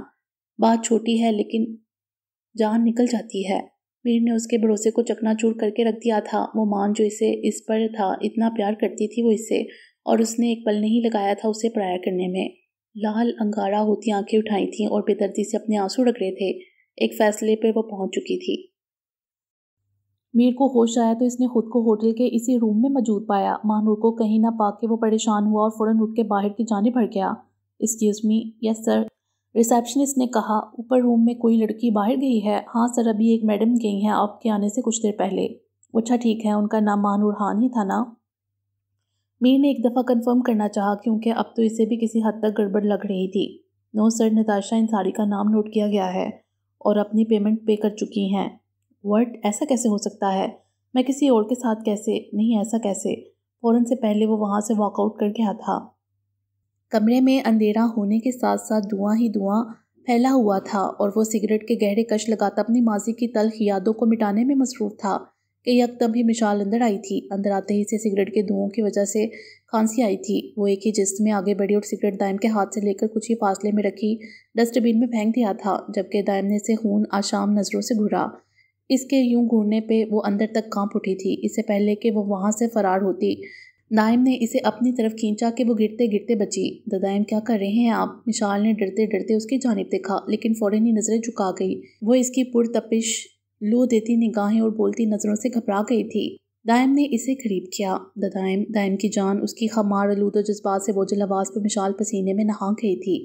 बात छोटी है लेकिन जान निकल जाती है मीर ने उसके भरोसे को चकनाचूर करके रख दिया था वो मान जो इसे इस पर था इतना प्यार करती थी वो इससे और उसने एक पल नहीं लगाया था उसे पराया करने में लाल अंगारा होती आंखें उठाई थीं और बेदर्दी से अपने आंसू रहे थे एक फैसले पर वो पहुंच चुकी थी मीर को होश आया तो इसने खुद को होटल के इसी रूम में मौजूद पाया मानूर को कहीं ना पा के वो परेशान हुआ और फ़ौरन उठ के बाहर की जाने भर गया excuse me yes sir receptionist ने कहा ऊपर रूम में कोई लड़की बाहर गई है हाँ सर अभी एक मैडम गई हैं आपके आने से कुछ देर पहले अच्छा ठीक है उनका नाम मानूर खान ही था ना मीर ने एक दफ़ा कन्फर्म करना चाहा क्योंकि अब तो इसे भी किसी हद तक गड़बड़ लग रही थी नो सर नताशा इंसारी का नाम नोट किया गया है और अपनी पेमेंट पे कर चुकी हैं वर्ड ऐसा कैसे हो सकता है मैं किसी और के साथ कैसे नहीं ऐसा कैसे फ़ौरन से पहले वो वहाँ से वॉकआउट कर गया था कमरे में अंधेरा होने के साथ साथ धुआं ही धुआं फैला हुआ था और वो सिगरेट के गहरे कश लगाता अपनी माजी की तलख यादों को मिटाने में मसरूफ था कि यकदम ही मिशाल अंदर आई थी अंदर आते ही से सिगरेट के धुओं की वजह से खांसी आई थी वो एक ही जिस्त में आगे बढ़ी और सिगरेट दायम के हाथ से लेकर कुछ ही फासले में रखी डस्टबिन में फेंक दिया था जबकि दायम ने इसे खून आशाम नज़रों से घुरा इसके यूं घूरने पे वो अंदर तक कांप उठी थी इससे पहले कि वो वहाँ से फरार होती नाइम ने इसे अपनी तरफ खींचा कि वो गिरते गिरते बची ददाइम क्या कर रहे हैं आप मिशाल ने डरते डरते उसकी जानब देखा लेकिन फ़ौरन ही नज़रें झुका गई वो इसकी पुरतपिश लो देती निगाहें और बोलती नज़रों से घबरा गई थी दायम ने इसे खरीब किया ददाइम दायम की जान उसकी खमार आलूद और जज्बात से बोझल आवाज़ पर मिशाल पसीने में नहा गई थी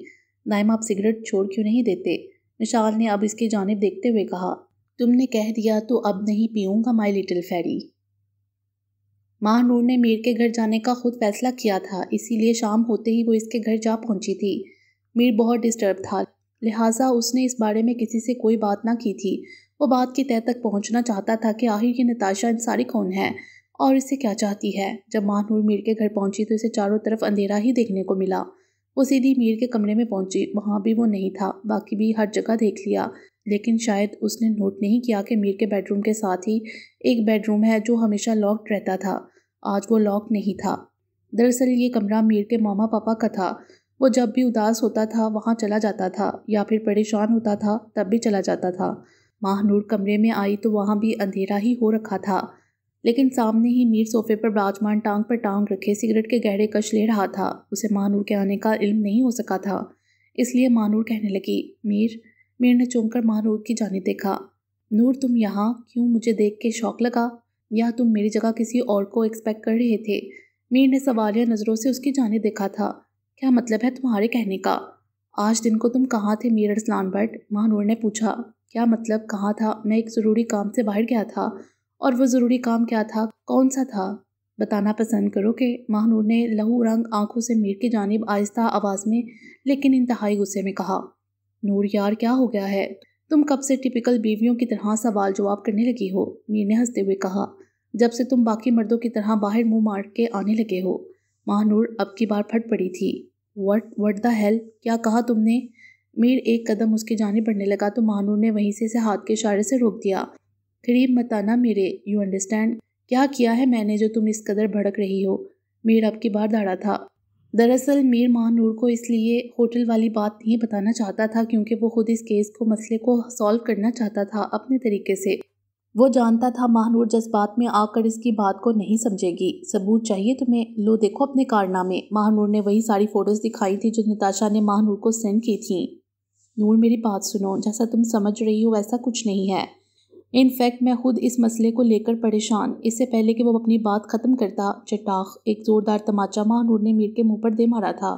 दायम आप सिगरेट छोड़ क्यों नहीं देते मिशाल ने अब इसकी जानब देखते हुए कहा तुमने कह दिया तो अब नहीं पीऊँगा माई लिटिल फेरी माँ नूर ने मीर के घर जाने का खुद फैसला किया था इसीलिए शाम होते ही वो इसके घर जा पहुंची थी मीर बहुत डिस्टर्ब था लिहाजा उसने इस बारे में किसी से कोई बात ना की थी वो बात के तय तक पहुंचना चाहता था कि आखिर ये नताशा इंसारी कौन है और इसे क्या चाहती है जब माँ नूर मीर के घर पहुंची तो इसे चारों तरफ अंधेरा ही देखने को मिला वो सीधी मीर के कमरे में पहुंची वहाँ भी वो नहीं था बाकी भी हर जगह देख लिया लेकिन शायद उसने नोट नहीं किया कि मीर के बेडरूम के साथ ही एक बेडरूम है जो हमेशा लॉक्ड रहता था आज वो लॉक नहीं था दरअसल ये कमरा मीर के मामा पापा का था वो जब भी उदास होता था वहाँ चला जाता था या फिर परेशान होता था तब भी चला जाता था माहनूर कमरे में आई तो वहाँ भी अंधेरा ही हो रखा था लेकिन सामने ही मीर सोफे पर बराजमान टांग पर टांग रखे सिगरेट के गहरे कश ले रहा था उसे मानूर के आने का इल्म नहीं हो सका था इसलिए मानूर कहने लगी मीर मीर ने चौंक कर मारूर की जाने देखा नूर तुम यहाँ क्यों मुझे देख के शौक लगा या तुम मेरी जगह किसी और को एक्सपेक्ट कर रहे थे मीर ने सवालिया नज़रों से उसकी जाने देखा था क्या मतलब है तुम्हारे कहने का आज दिन को तुम कहाँ थे मीर अरसलान भट्ट महानूर ने पूछा क्या मतलब कहाँ था मैं एक ज़रूरी काम से बाहर गया था और वह ज़रूरी काम क्या था कौन सा था बताना पसंद करो कि महानूर ने लहू रंग आंखों से मीर की जानब आहिस्ता आवाज़ में लेकिन इंतहाई गुस्से में कहा नूर यार क्या हो गया है तुम कब से टिपिकल बीवियों की तरह सवाल जवाब करने लगी हो मीर ने हंसते हुए कहा जब से तुम बाकी मर्दों की तरह बाहर मुंह मार के आने लगे हो महानूर अब की बार फट पड़ी थी वट वट द हेल क्या कहा तुमने मीर एक कदम उसके जाने बढ़ने लगा तो महानूर ने वहीं से इसे हाथ के इशारे से रोक दिया करीब मताना मेरे यू अंडरस्टैंड क्या किया है मैंने जो तुम इस कदर भड़क रही हो मीर अब की बार दाड़ा था दरअसल मीर महानूर को इसलिए होटल वाली बात नहीं बताना चाहता था क्योंकि वो खुद इस केस को मसले को सॉल्व करना चाहता था अपने तरीके से वो जानता था महानूर जज्बात में आकर इसकी बात को नहीं समझेगी सबूत चाहिए तुम्हें लो देखो अपने कारनामे महानूर ने वही सारी फ़ोटोज़ दिखाई थी जो नताशा ने महानूर को सेंड की थी नूर मेरी बात सुनो जैसा तुम समझ रही हो वैसा कुछ नहीं है इन फैक्ट मैं खुद इस मसले को लेकर परेशान इससे पहले कि वो अपनी बात ख़त्म करता चटाख एक ज़ोरदार तमाचा महानूर ने मीर के मुंह पर दे मारा था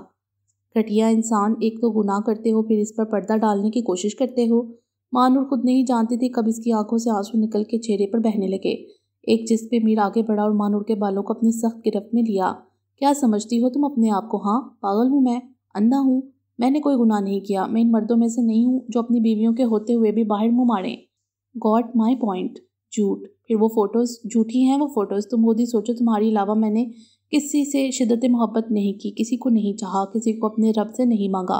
घटिया इंसान एक तो गुनाह करते हो फिर इस पर पर्दा डालने की कोशिश करते हो मानूर खुद नहीं जानती थी कब इसकी आंखों से आंसू निकल के चेहरे पर बहने लगे एक जिस पे मीर आगे बढ़ा और मानूर के बालों को अपनी सख्त गिरफ्त में लिया क्या समझती हो तुम अपने आप को हाँ पागल हूँ मैं अंधा हूँ मैंने कोई गुनाह नहीं किया मैं इन मर्दों में से नहीं हूँ जो अपनी बीवियों के होते हुए भी बाहर मुँह मारें गॉट माई पॉइंट झूठ फिर वो फ़ोटोज़ झूठी हैं वो फ़ोटोज़ तुम तो मोदी सोचो तुम्हारी अलावा मैंने किसी से शिदत मोहब्बत नहीं की किसी को नहीं चाहा किसी को अपने रब से नहीं मांगा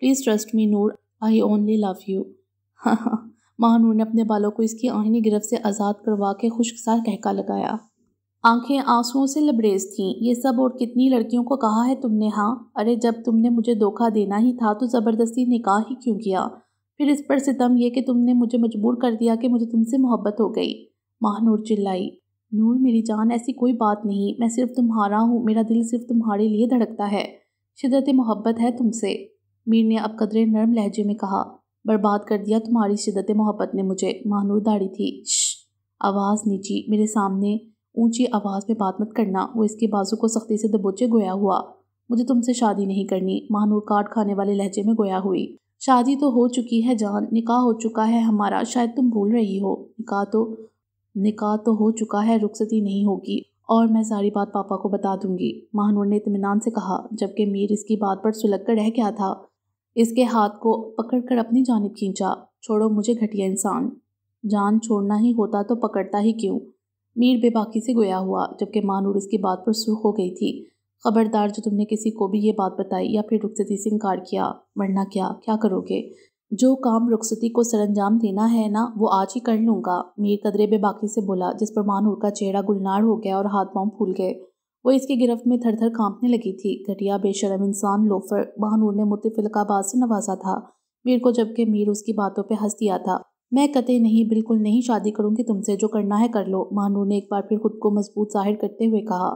please trust me Noor I only love you हाँ माँ नूर ने अपने बालों को इसकी आहनी गिरफ्त से आज़ाद करवा के खुशकसार कहका लगाया आंखें आंसुओं से लबरेज थीं ये सब और कितनी लड़कियों को कहा है तुमने हाँ अरे जब तुमने मुझे धोखा देना ही था तो ज़बरदस्ती निकाह ही क्यों किया फिर इस पर सितम यह कि तुमने मुझे मजबूर कर दिया कि मुझे तुमसे मोहब्बत हो गई महानूर चिल्लाई नूर मेरी जान ऐसी कोई बात नहीं मैं सिर्फ तुम्हारा हूँ मेरा दिल सिर्फ तुम्हारे लिए धड़कता है शिदत मोहब्बत है तुमसे मीर ने अब कदरे नरम लहजे में कहा बर्बाद कर दिया तुम्हारी शिदत मोहब्बत ने मुझे महानूर दाढ़ी थी आवाज़ नीची मेरे सामने ऊंची आवाज़ में बात मत करना वो इसके बाजू को सख्ती से दबोचे गोया हुआ मुझे तुमसे शादी नहीं करनी महानूर काट खाने वाले लहजे में गोया हुई शादी तो हो चुकी है जान निकाह हो चुका है हमारा शायद तुम भूल रही हो निकाह तो निकाह तो हो चुका है रुखसती नहीं होगी और मैं सारी बात पापा को बता दूंगी महानूर ने इतमान से कहा जबकि मीर इसकी बात पर सुलग कर रह गया था इसके हाथ को पकड़ कर अपनी जानब खींचा छोड़ो मुझे घटिया इंसान जान छोड़ना ही होता तो पकड़ता ही क्यों मीर बेबाकी से गोया हुआ जबकि महानूर इसकी बात पर सुर्ख हो गई थी खबरदार जो तुमने किसी को भी ये बात बताई या फिर रुखसती से इनकार किया वरना क्या क्या करोगे जो काम रुखसती को सरंजाम देना है ना वो आज ही कर लूँगा मीर कदरे बेबाकी से बोला जिस पर मानूर का चेहरा गुलनार हो गया और हाथ पाँव फूल गए वो इसकी गिरफ्त में थर थर कांपने लगी थी घटिया बेशरम इंसान लोफर महानूर ने मुतफिलकाबाद से नवाजा था मीर को जबकि मीर उसकी बातों पर हंस दिया था मैं कतई नहीं बिल्कुल नहीं शादी करूंगी तुमसे जो करना है कर लो महानूर ने एक बार फिर खुद को मजबूत जाहिर करते हुए कहा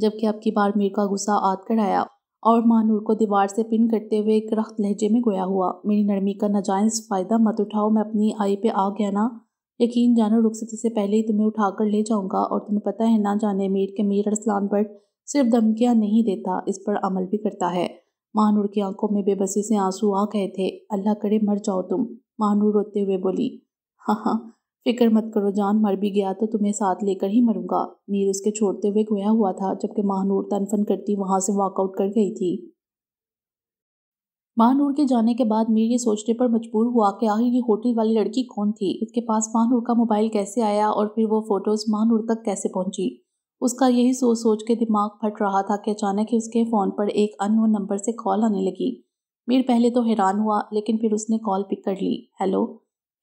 जबकि अब की बार मीर का गुस्सा आद कर आया और मानूर को दीवार से पिन करते हुए एक रख्त लहजे में गोया हुआ मेरी नरमी का नाजायज फ़ायदा मत उठाओ मैं अपनी आई पे आ गया ना यकीन जानो रुखसती से पहले ही तुम्हें उठा कर ले जाऊंगा और तुम्हें पता है ना जाने मीर के मीर अरसलान बट सिर्फ धमकियाँ नहीं देता इस पर अमल भी करता है महानूर की आंखों में बेबसी से आंसू आ गए थे अल्लाह करे मर जाओ तुम महानूर रोते हुए बोली हाँ हाँ फिक्र मत करो जान मर भी गया तो तुम्हें साथ लेकर ही मरूंगा मीर उसके छोड़ते हुए गोया हुआ था जबकि महानूर तनफन करती वहां से वॉकआउट कर गई थी महानूर के जाने के बाद मीर ये सोचने पर मजबूर हुआ कि आखिर ये होटल वाली लड़की कौन थी इसके पास महानूर का मोबाइल कैसे आया और फिर वो फ़ोटोज़ महानूर तक कैसे पहुंची उसका यही सोच सोच के दिमाग फट रहा था कि अचानक ही उसके फ़ोन पर एक अन नंबर से कॉल आने लगी मीर पहले तो हैरान हुआ लेकिन फिर उसने कॉल पिक कर ली हेलो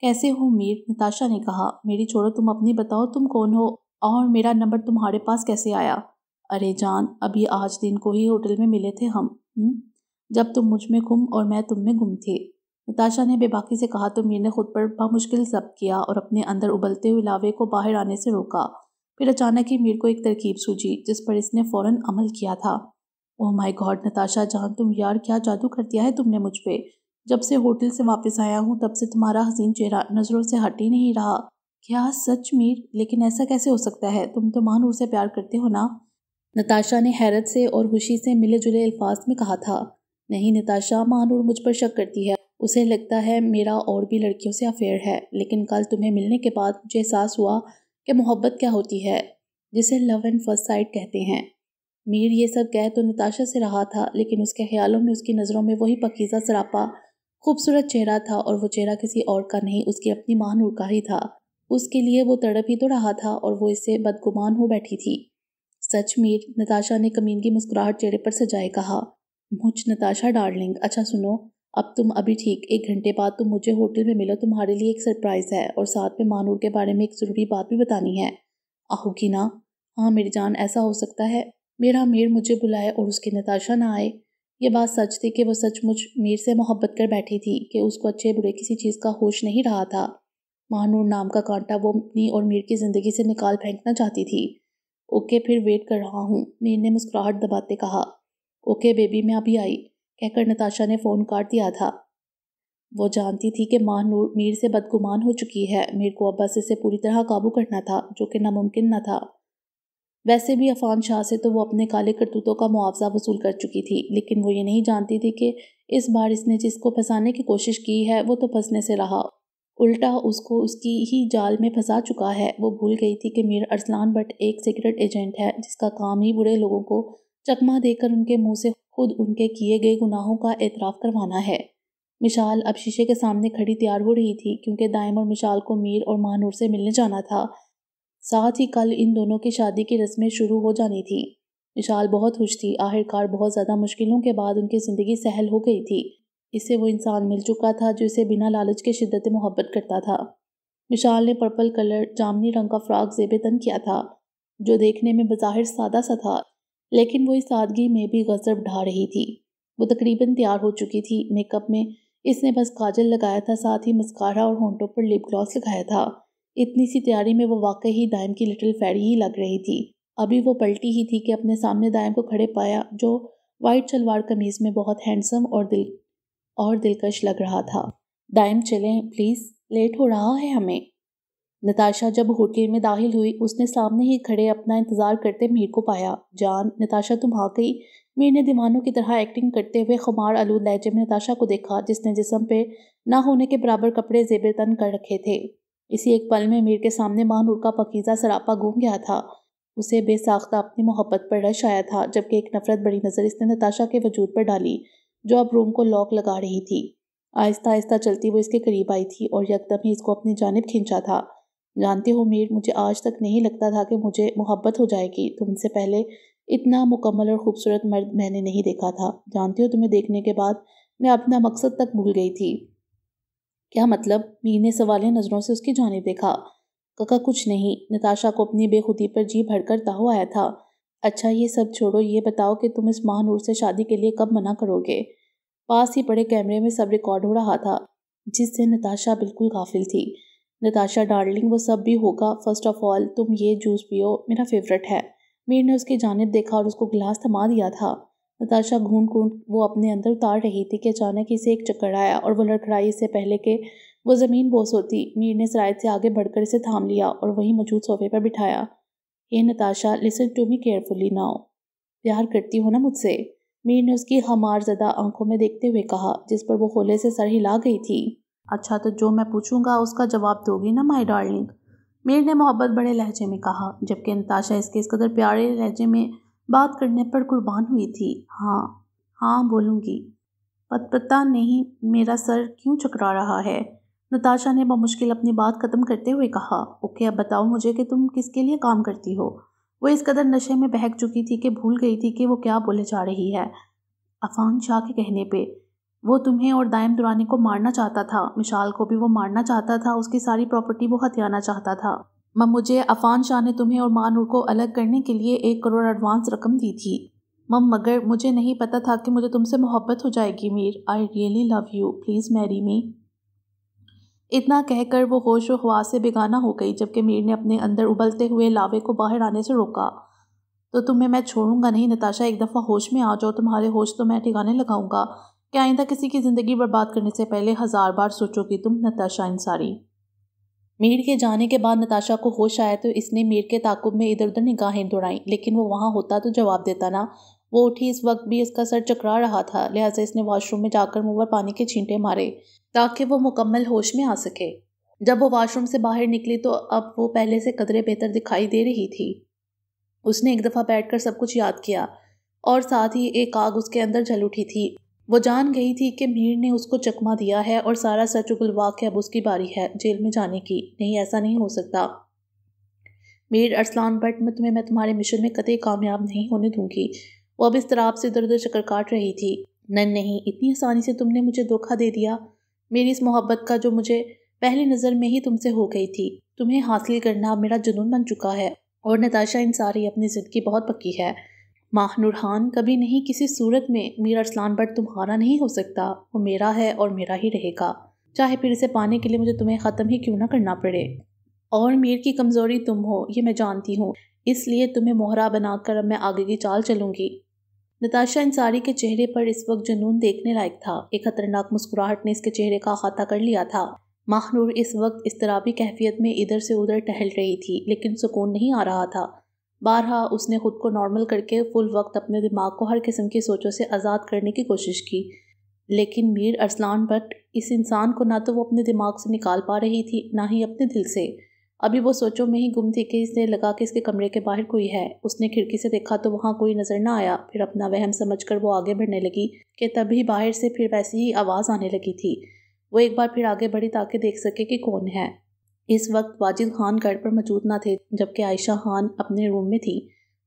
कैसे हो मीर नताशा ने कहा मेरी छोड़ो तुम अपनी बताओ तुम कौन हो और मेरा नंबर तुम्हारे पास कैसे आया अरे जान अभी आज दिन को ही होटल में मिले थे हम हुँ? हम्म? जब तुम मुझ में घुम और मैं तुम में गुम थे नताशा ने बेबाकी से कहा तो मीर ने खुद पर बामुश्किल जब्त किया और अपने अंदर उबलते हुए लावे को बाहर आने से रोका फिर अचानक ही मीर को एक तरकीब सूझी जिस पर इसने फ़ौरन अमल किया था ओह माई गॉड नताशा जान तुम यार क्या जादू कर दिया है तुमने मुझ पर जब से होटल से वापस आया हूँ तब से तुम्हारा हसीन चेहरा नज़रों से हट ही नहीं रहा क्या सच मीर लेकिन ऐसा कैसे हो सकता है तुम तो मानूर से प्यार करते हो ना नताशा ने हैरत से और खुशी से मिले जुले अल्फाज में कहा था नहीं नताशा मानूर मुझ पर शक करती है उसे लगता है मेरा और भी लड़कियों से अफेयर है लेकिन कल तुम्हें मिलने के बाद मुझे एहसास हुआ कि मोहब्बत क्या होती है जिसे लव एंड फर्स्ट साइड कहते हैं मीर ये सब कह तो नताशा से रहा था लेकिन उसके ख्यालों में उसकी नज़रों में वही पकीज़ा सरापा खूबसूरत चेहरा था और वो चेहरा किसी और का नहीं उसकी अपनी महानूर का ही था उसके लिए वो तड़प ही तो रहा था और वो इससे बदगुमान हो बैठी थी सच मीर नताशा ने कमीन की मुस्कुराहट चेहरे पर सजाए कहा मुझ नताशा डार्लिंग अच्छा सुनो अब तुम अभी ठीक एक घंटे बाद तुम मुझे होटल में मिलो तुम्हारे लिए एक सरप्राइज़ है और साथ में मानूर के बारे में एक ज़रूरी बात भी बतानी है आहोगी ना हाँ मेरी जान ऐसा हो सकता है मेरा मेर मुझे बुलाए और उसके नताशा ना आए ये बात सच थी कि वो सचमुच मीर से मोहब्बत कर बैठी थी कि उसको अच्छे बुरे किसी चीज़ का होश नहीं रहा था महानूर नाम का कांटा वो अपनी और मीर की ज़िंदगी से निकाल फेंकना चाहती थी ओके फिर वेट कर रहा हूँ मीर ने मुस्कुराहट दबाते कहा ओके बेबी मैं अभी आई कहकर नताशा ने फ़ोन काट दिया था वो जानती थी कि महानूर मीर से बदगुमान हो चुकी है मीर को अब्बा से इसे पूरी तरह काबू करना था जो कि नामुमकिन न था वैसे भी अफान शाह से तो वो अपने काले करतूतों का मुआवजा वसूल कर चुकी थी लेकिन वो ये नहीं जानती थी कि इस बार इसने जिसको फंसाने की कोशिश की है वो तो फंसने से रहा उल्टा उसको उसकी ही जाल में फंसा चुका है वो भूल गई थी कि मीर अरसलान भट्ट एक सीक्रेट एजेंट है जिसका काम ही बुरे लोगों को चकमा देकर उनके मुंह से खुद उनके किए गए गुनाहों का एतराफ़ करवाना है मिशाल अब शीशे के सामने खड़ी तैयार हो रही थी क्योंकि दायम और मिशाल को मीर और महानूर से मिलने जाना था साथ ही कल इन दोनों की शादी की रस्में शुरू हो जानी थी विशाल बहुत खुश थी आखिरकार बहुत ज़्यादा मुश्किलों के बाद उनकी ज़िंदगी सहल हो गई थी इससे वो इंसान मिल चुका था जो इसे बिना लालच के शिद्दत मोहब्बत करता था विशाल ने पर्पल कलर जामनी रंग का फ्रॉक जेब तन किया था जो देखने में बज़ाहिर सादा सा था लेकिन वो इस सादगी में भी गजब ढा रही थी वो तकरीबन तैयार हो चुकी थी मेकअप में इसने बस काजल लगाया था साथ ही मस्कारा और होंटों पर लिप ग्लॉस लगाया था इतनी सी तैयारी में वो वाकई ही दायम की लिटिल फैरी ही लग रही थी अभी वो पलटी ही थी कि अपने सामने दायम को खड़े पाया जो वाइट शलवार कमीज में बहुत हैंडसम और दिल और दिलकश लग रहा था दायम चलें प्लीज़ लेट हो रहा है हमें नताशा जब होटल में दाखिल हुई उसने सामने ही खड़े अपना इंतज़ार करते मीर को पाया जान नताशा तुम आ गई मीर ने दीवानों की तरह एक्टिंग करते हुए खुमार आलू लहजे में नताशा को देखा जिसने जिसम पे ना होने के बराबर कपड़े जेबर तन कर रखे थे इसी एक पल में मीर के सामने महानूर का पकीज़ा सरापा घूम गया था उसे बेसाख्ता अपनी मोहब्बत पर रश आया था जबकि एक नफरत बड़ी नज़र इसने नताशा के वजूद पर डाली जो अब रूम को लॉक लगा रही थी आहिस्ता आहिस्ता चलती वो इसके करीब आई थी और यकदम ही इसको अपनी जानब खींचा था जानते हो मीर मुझे आज तक नहीं लगता था कि मुझे मोहब्बत हो जाएगी तुमसे पहले इतना मुकम्मल और ख़ूबसूरत मर्द मैंने नहीं देखा था जानते हो तुम्हें देखने के बाद मैं अपना मकसद तक भूल गई थी क्या मतलब मीर ने सवाल नज़रों से उसकी जानब देखा कका कुछ नहीं नताशा को अपनी बेखुदी पर जी भड़कर ताहू आया था अच्छा ये सब छोड़ो ये बताओ कि तुम इस महानूर से शादी के लिए कब मना करोगे पास ही पड़े कैमरे में सब रिकॉर्ड हो रहा था जिससे नताशा बिल्कुल गाफिल थी नताशा डार्लिंग वो सब भी होगा फर्स्ट ऑफ ऑल तुम ये जूस पियो मेरा फेवरेट है मीर ने उसकी जानब देखा और उसको गिलास थमा दिया था नताशा घूंट घूंट वो अपने अंदर उतार रही थी कि अचानक इसे एक चक्कर आया और वो लड़खड़ाई इससे पहले के वो ज़मीन बोस होती मीर ने सराय से आगे बढ़कर इसे थाम लिया और वहीं मौजूद सोफे पर बिठाया ये Natasha listen to me carefully now प्यार करती हो ना मुझसे मीर ने उसकी हमार ज़दा आंखों में देखते हुए कहा जिस पर वो खोले से सर हिला गई थी अच्छा तो जो मैं पूछूंगा उसका जवाब दोगी ना माई डार्लिंग मीर ने मोहब्बत बड़े लहजे में कहा जबकि नताशा इसके इस कदर प्यारे लहजे में बात करने पर कुर्बान हुई थी हाँ हाँ बोलूँगी पता नहीं मेरा सर क्यों चकरा रहा है नताशा ने बमुश्किल अपनी बात ख़त्म करते हुए कहा ओके अब बताओ मुझे कि तुम किसके लिए काम करती हो वो इस कदर नशे में बहक चुकी थी कि भूल गई थी कि वो क्या बोले जा रही है अफान शाह के कहने पे वो तुम्हें और दायम दुरानी को मारना चाहता था मिशाल को भी वो मारना चाहता था उसकी सारी प्रॉपर्टी वो हथियाना चाहता था मम मुझे अफान शाह ने तुम्हें और मानूर को अलग करने के लिए एक करोड़ एडवांस रकम दी थी मम मगर मुझे नहीं पता था कि मुझे तुमसे मोहब्बत हो जाएगी Meer I really love you please marry me इतना कहकर वो होश व हवा से बेगाना हो गई जबकि मीर ने अपने अंदर उबलते हुए लावे को बाहर आने से रोका तो तुम्हें मैं छोड़ूंगा नहीं नताशा एक दफ़ा होश में आ जाओ तुम्हारे होश तो मैं ठिकाने लगाऊंगा क्या आइंदा किसी की ज़िंदगी बर्बाद करने से पहले हज़ार बार सोचोगी तुम नताशा इंसारी मीर के जाने के बाद नताशा को होश आया तो इसने मीर के ताकुब में इधर उधर निगाहें दौड़ाईं लेकिन वो वहाँ होता तो जवाब देता ना वो उठी इस वक्त भी इसका सर चकरा रहा था लिहाजा इसने वॉशरूम में जाकर मुँह पर पानी के छींटे मारे ताकि वो मुकम्मल होश में आ सके जब वो वॉशरूम से बाहर निकली तो अब वो पहले से कदरे बेहतर दिखाई दे रही थी उसने एक दफ़ा बैठकर सब कुछ याद किया और साथ ही एक आग उसके अंदर जल उठी थी वो जान गई थी कि मीर ने उसको चकमा दिया है और सारा सच के अब उसकी बारी है जेल में जाने की नहीं ऐसा नहीं हो सकता मीर अरसलान भट्ट में तुम्हें मैं तुम्हारे मिशन में कतई कामयाब नहीं होने दूंगी वो अब इस तरह से इधर उधर चक्कर काट रही थी नन नहीं इतनी आसानी से तुमने मुझे धोखा दे दिया मेरी इस मोहब्बत का जो मुझे पहली नज़र में ही तुमसे हो गई थी तुम्हें हासिल करना मेरा जुनून बन चुका है और नताशा इंसारी अपनी ज़िद की बहुत पक्की है माह नूरहान कभी नहीं किसी सूरत में मेरा अरसलान बट तुम्हारा नहीं हो सकता वो मेरा है और मेरा ही रहेगा चाहे फिर इसे पाने के लिए मुझे तुम्हें ख़त्म ही क्यों ना करना पड़े और मीर की कमज़ोरी तुम हो ये मैं जानती हूँ इसलिए तुम्हें मोहरा बनाकर अब मैं आगे की चाल चलूँगी नताशा इंसारी के चेहरे पर इस वक्त जुनून देखने लायक था एक खतरनाक मुस्कुराहट ने इसके चेहरे का अहाता कर लिया था माहनूर इस वक्त इस तरह भी कैफियत में इधर से उधर टहल रही थी लेकिन सुकून नहीं आ रहा था बारहा उसने खुद को नॉर्मल करके फुल वक्त अपने दिमाग को हर किस्म की सोचों से आज़ाद करने की कोशिश की लेकिन मीर अरसलान भट्ट इस इंसान को ना तो वो अपने दिमाग से निकाल पा रही थी ना ही अपने दिल से अभी वो सोचों में ही गुम थी कि इसने लगा कि इसके कमरे के बाहर कोई है उसने खिड़की से देखा तो वहाँ कोई नज़र ना आया फिर अपना वहम समझ कर वो आगे बढ़ने लगी कि तभी बाहर से फिर वैसी ही आवाज़ आने लगी थी वो एक बार फिर आगे बढ़ी ताकि देख सके कि कौन है इस वक्त वाजिद खान घर पर मौजूद ना थे जबकि आयशा खान अपने रूम में थी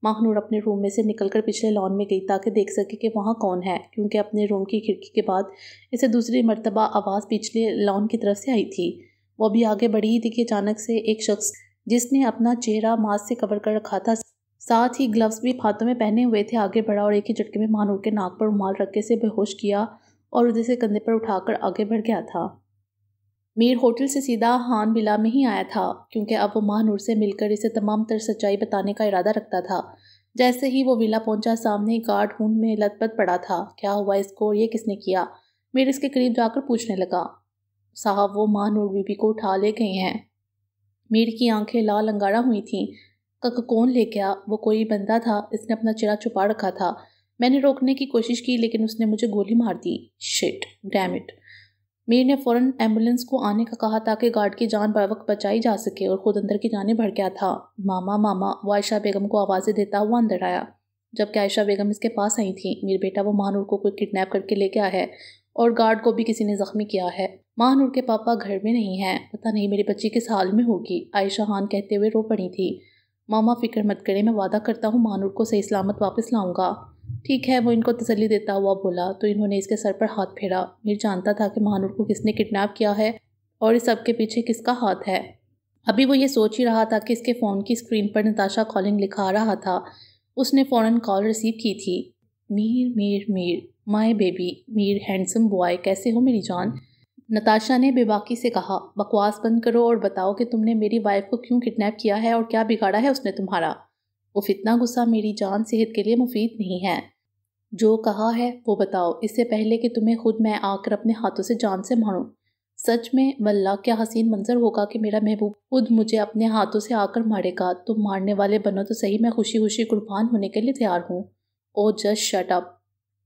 माहनूर अपने रूम में से निकलकर पिछले लॉन में गई ताकि देख सके कि वहाँ कौन है क्योंकि अपने रूम की खिड़की के बाद इसे दूसरी मरतबा आवाज़ पिछले लॉन की तरफ से आई थी वो भी आगे बढ़ी थी कि अचानक से एक शख्स जिसने अपना चेहरा मास्क से कवर कर रखा था साथ ही ग्लव्स भी हाथों में पहने हुए थे आगे बढ़ा और एक ही झटके में महानूर के नाक पर रुमाल रखे से बेहोश किया और उसे कंधे पर उठाकर आगे बढ़ गया था मीर होटल से सीधा हान बिला में ही आया था क्योंकि अब वो महानूर से मिलकर इसे तमाम तर सच्चाई बताने का इरादा रखता था जैसे ही वो विला पहुंचा सामने गार्ड हूं में लतपत पड़ा था क्या हुआ इसको और ये किसने किया मीर इसके करीब जाकर पूछने लगा साहब वो महानूर बीबी को उठा ले गए हैं मीर की आंखें लाल अंगारा हुई थीं कक कौन ले गया वो कोई बंदा था इसने अपना चिरा छुपा रखा था मैंने रोकने की कोशिश की लेकिन उसने मुझे गोली मार दी शिट डैमिट मीर ने फौरन एम्बुलेंस को आने का कहा ताकि गार्ड की जान बर वक्त बचाई जा सके और खुद अंदर की जाने भर गया था मामा मामा वो आयशा बेगम को आवाज़ें देता हुआ अंदर आया जबकि आयशा बेगम इसके पास आई थी मीर बेटा वो महानूर को कोई किडनैप करके ले गया है और गार्ड को भी किसी ने ज़ख्मी किया है महानूर के पापा घर में नहीं हैं पता नहीं मेरी बच्ची किस हाल में होगी आयशा खान कहते हुए रो पड़ी थी मामा फिक्र मत करें मैं वादा करता हूँ महानूर को सही सलामत वापस लाऊँगा ठीक है वो इनको तसली देता हुआ बोला तो इन्होंने इसके सर पर हाथ फेरा मीर जानता था कि महानूर को किसने किडनैप किया है और इस सब के पीछे किसका हाथ है अभी वो ये सोच ही रहा था कि इसके फ़ोन की स्क्रीन पर नताशा कॉलिंग लिखा रहा था उसने फ़ौरन कॉल रिसीव की थी Meer Meer Meer my baby Meer handsome boy कैसे हो मेरी जान नताशा ने बेबाकी से कहा बकवास बंद करो और बताओ कि तुमने मेरी वाइफ को क्यों किडनैप किया है और क्या बिगाड़ा है उसने तुम्हारा वो फितना गुस्सा मेरी जान सेहत के लिए मुफीद नहीं है जो कहा है वो बताओ इससे पहले कि तुम्हें खुद मैं आकर अपने हाथों से जान से मारूं सच में वल्ला क्या हसीन मंजर होगा कि मेरा महबूब खुद मुझे अपने हाथों से आकर मारेगा तुम मारने वाले बनो तो सही मैं खुशी खुशी कुर्बान होने के लिए तैयार हूँ ओ जस्ट शट अप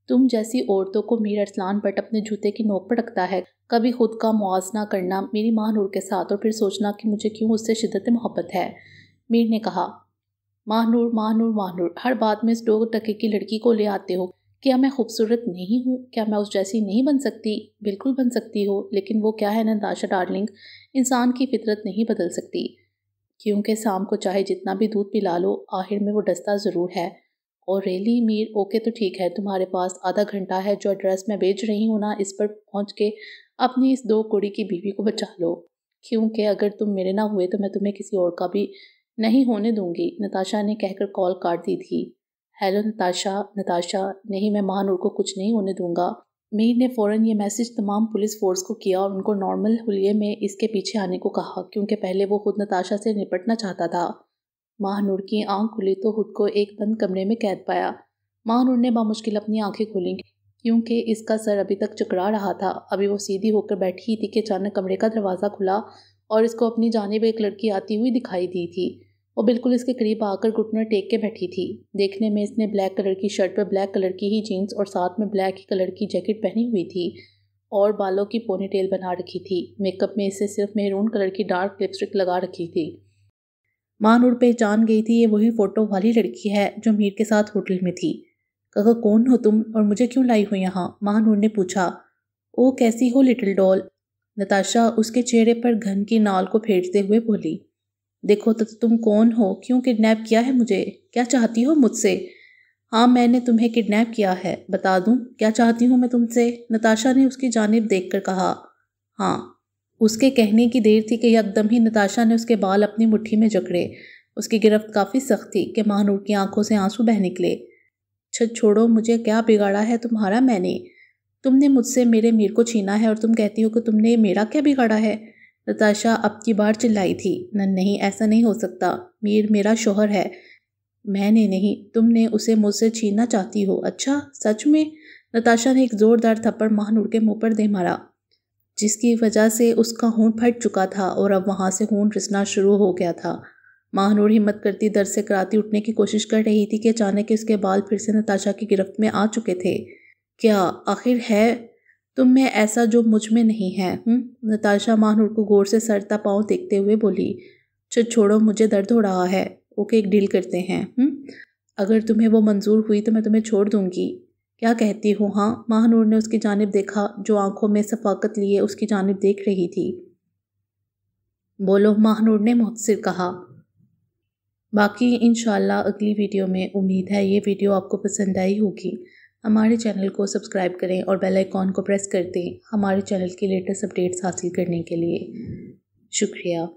तुम जैसी औरतों को मीर अरसलान बट अपने जूते की नोक पर रखता है कभी खुद का मुआजना करना मेरी माँ नूर के साथ और फिर सोचना कि मुझे क्यों उससे शिदत मोहब्बत है मीर ने कहा महानूर महानूर महानूर हर बात में इस दो टके की लड़की को ले आते हो क्या मैं खूबसूरत नहीं हूँ क्या मैं उस जैसी नहीं बन सकती बिल्कुल बन सकती हो लेकिन वो क्या है ना नाशा डार्लिंग इंसान की फितरत नहीं बदल सकती क्योंकि शाम को चाहे जितना भी दूध पिला लो आखिर में वो डस्ता ज़रूर है और रेली मीर ओके तो ठीक है तुम्हारे पास आधा घंटा है जो एड्रेस मैं भेज रही हूँ ना इस पर पहुँच के अपनी इस दो कुड़ी की बीवी को बचा लो क्योंकि अगर तुम मेरे ना हुए तो मैं तुम्हें किसी और का भी नहीं होने दूंगी नताशा ने कहकर कॉल काट दी थी हेलो नताशा नताशा नहीं मैं महानूर को कुछ नहीं होने दूंगा मीर ने फ़ौरन ये मैसेज तमाम पुलिस फोर्स को किया और उनको नॉर्मल हुलिये में इसके पीछे आने को कहा क्योंकि पहले वो खुद नताशा से निपटना चाहता था महानूर की आंख खुली तो खुद को एक बंद कमरे में कैद पाया महानूर ने बामुश्किल अपनी आंखें खोली क्योंकि इसका सर अभी तक चकरा रहा था अभी वो सीधी होकर बैठी थी कि अचानक कमरे का दरवाज़ा खुला और इसको अपनी जानब एक लड़की आती हुई दिखाई दी थी वो बिल्कुल इसके करीब आकर घुटने टेक के बैठी थी देखने में इसने ब्लैक कलर की शर्ट पर ब्लैक कलर की ही जीन्स और साथ में ब्लैक ही कलर की जैकेट पहनी हुई थी और बालों की पोनी टेल बना रखी थी मेकअप में इसे सिर्फ मेहरून कलर की डार्क लिपस्टिक लगा रखी थी माँ नूर पहचान गई थी ये वही फ़ोटो वाली लड़की है जो मीर के साथ होटल में थी कहो कौन हो तुम और मुझे क्यों लाई हो यहाँ महानूर ने पूछा ओ कैसी हो लिटिल डॉल नताशा उसके चेहरे पर घन की नाल को फेरते हुए बोली देखो तो तुम कौन हो क्यों किडनैप किया है मुझे क्या चाहती हो मुझसे हाँ मैंने तुम्हें किडनैप किया है बता दूँ क्या चाहती हूँ मैं तुमसे नताशा ने उसकी जानब देख कर कहा हाँ उसके कहने की देर थी कि यकदम ही नताशा ने उसके बाल अपनी मुट्ठी में जकड़े उसकी गिरफ्त काफ़ी सख्त थी कि महानूर की आंखों से आंसू बह निकले छत छोड़ो मुझे क्या बिगाड़ा है तुम्हारा मैंने तुमने मुझसे मेरे मीर को छीना है और तुम कहती हो कि तुमने मेरा क्या बिगाड़ा है नताशा अब की बार चिल्लाई थी न नहीं ऐसा नहीं हो सकता मीर मेरा शोहर है मैंने नहीं तुमने उसे मुझसे छीनना चाहती हो अच्छा सच में नताशा ने एक ज़ोरदार थप्पड़ महानूर के मुंह पर दे मारा जिसकी वजह से उसका होंठ फट चुका था और अब वहाँ से हूं रिसना शुरू हो गया था महानूर हिम्मत करती दर से कराती उठने की कोशिश कर रही थी कि अचानक उसके बाल फिर से नताशा की गिरफ्त में आ चुके थे क्या आखिर है तुम में ऐसा जो मुझ में नहीं है हम्म? नताशा माहनूर को गौर से सरता पाँव देखते हुए बोली छो छोड़ो मुझे दर्द हो रहा है ओके एक डील करते हैं हुँ? हम्म? अगर तुम्हें वो मंजूर हुई तो मैं तुम्हें छोड़ दूंगी क्या कहती हूँ हाँ महानूर ने उसकी जानब देखा जो आंखों में सफाकत लिए उसकी जानब देख रही थी बोलो महानूर ने मुहसर कहा बाकी इन अगली वीडियो में उम्मीद है ये वीडियो आपको पसंद आई होगी हमारे चैनल को सब्सक्राइब करें और बेल आइकॉन को प्रेस कर दें हमारे चैनल की लेटेस्ट अपडेट्स हासिल करने के लिए शुक्रिया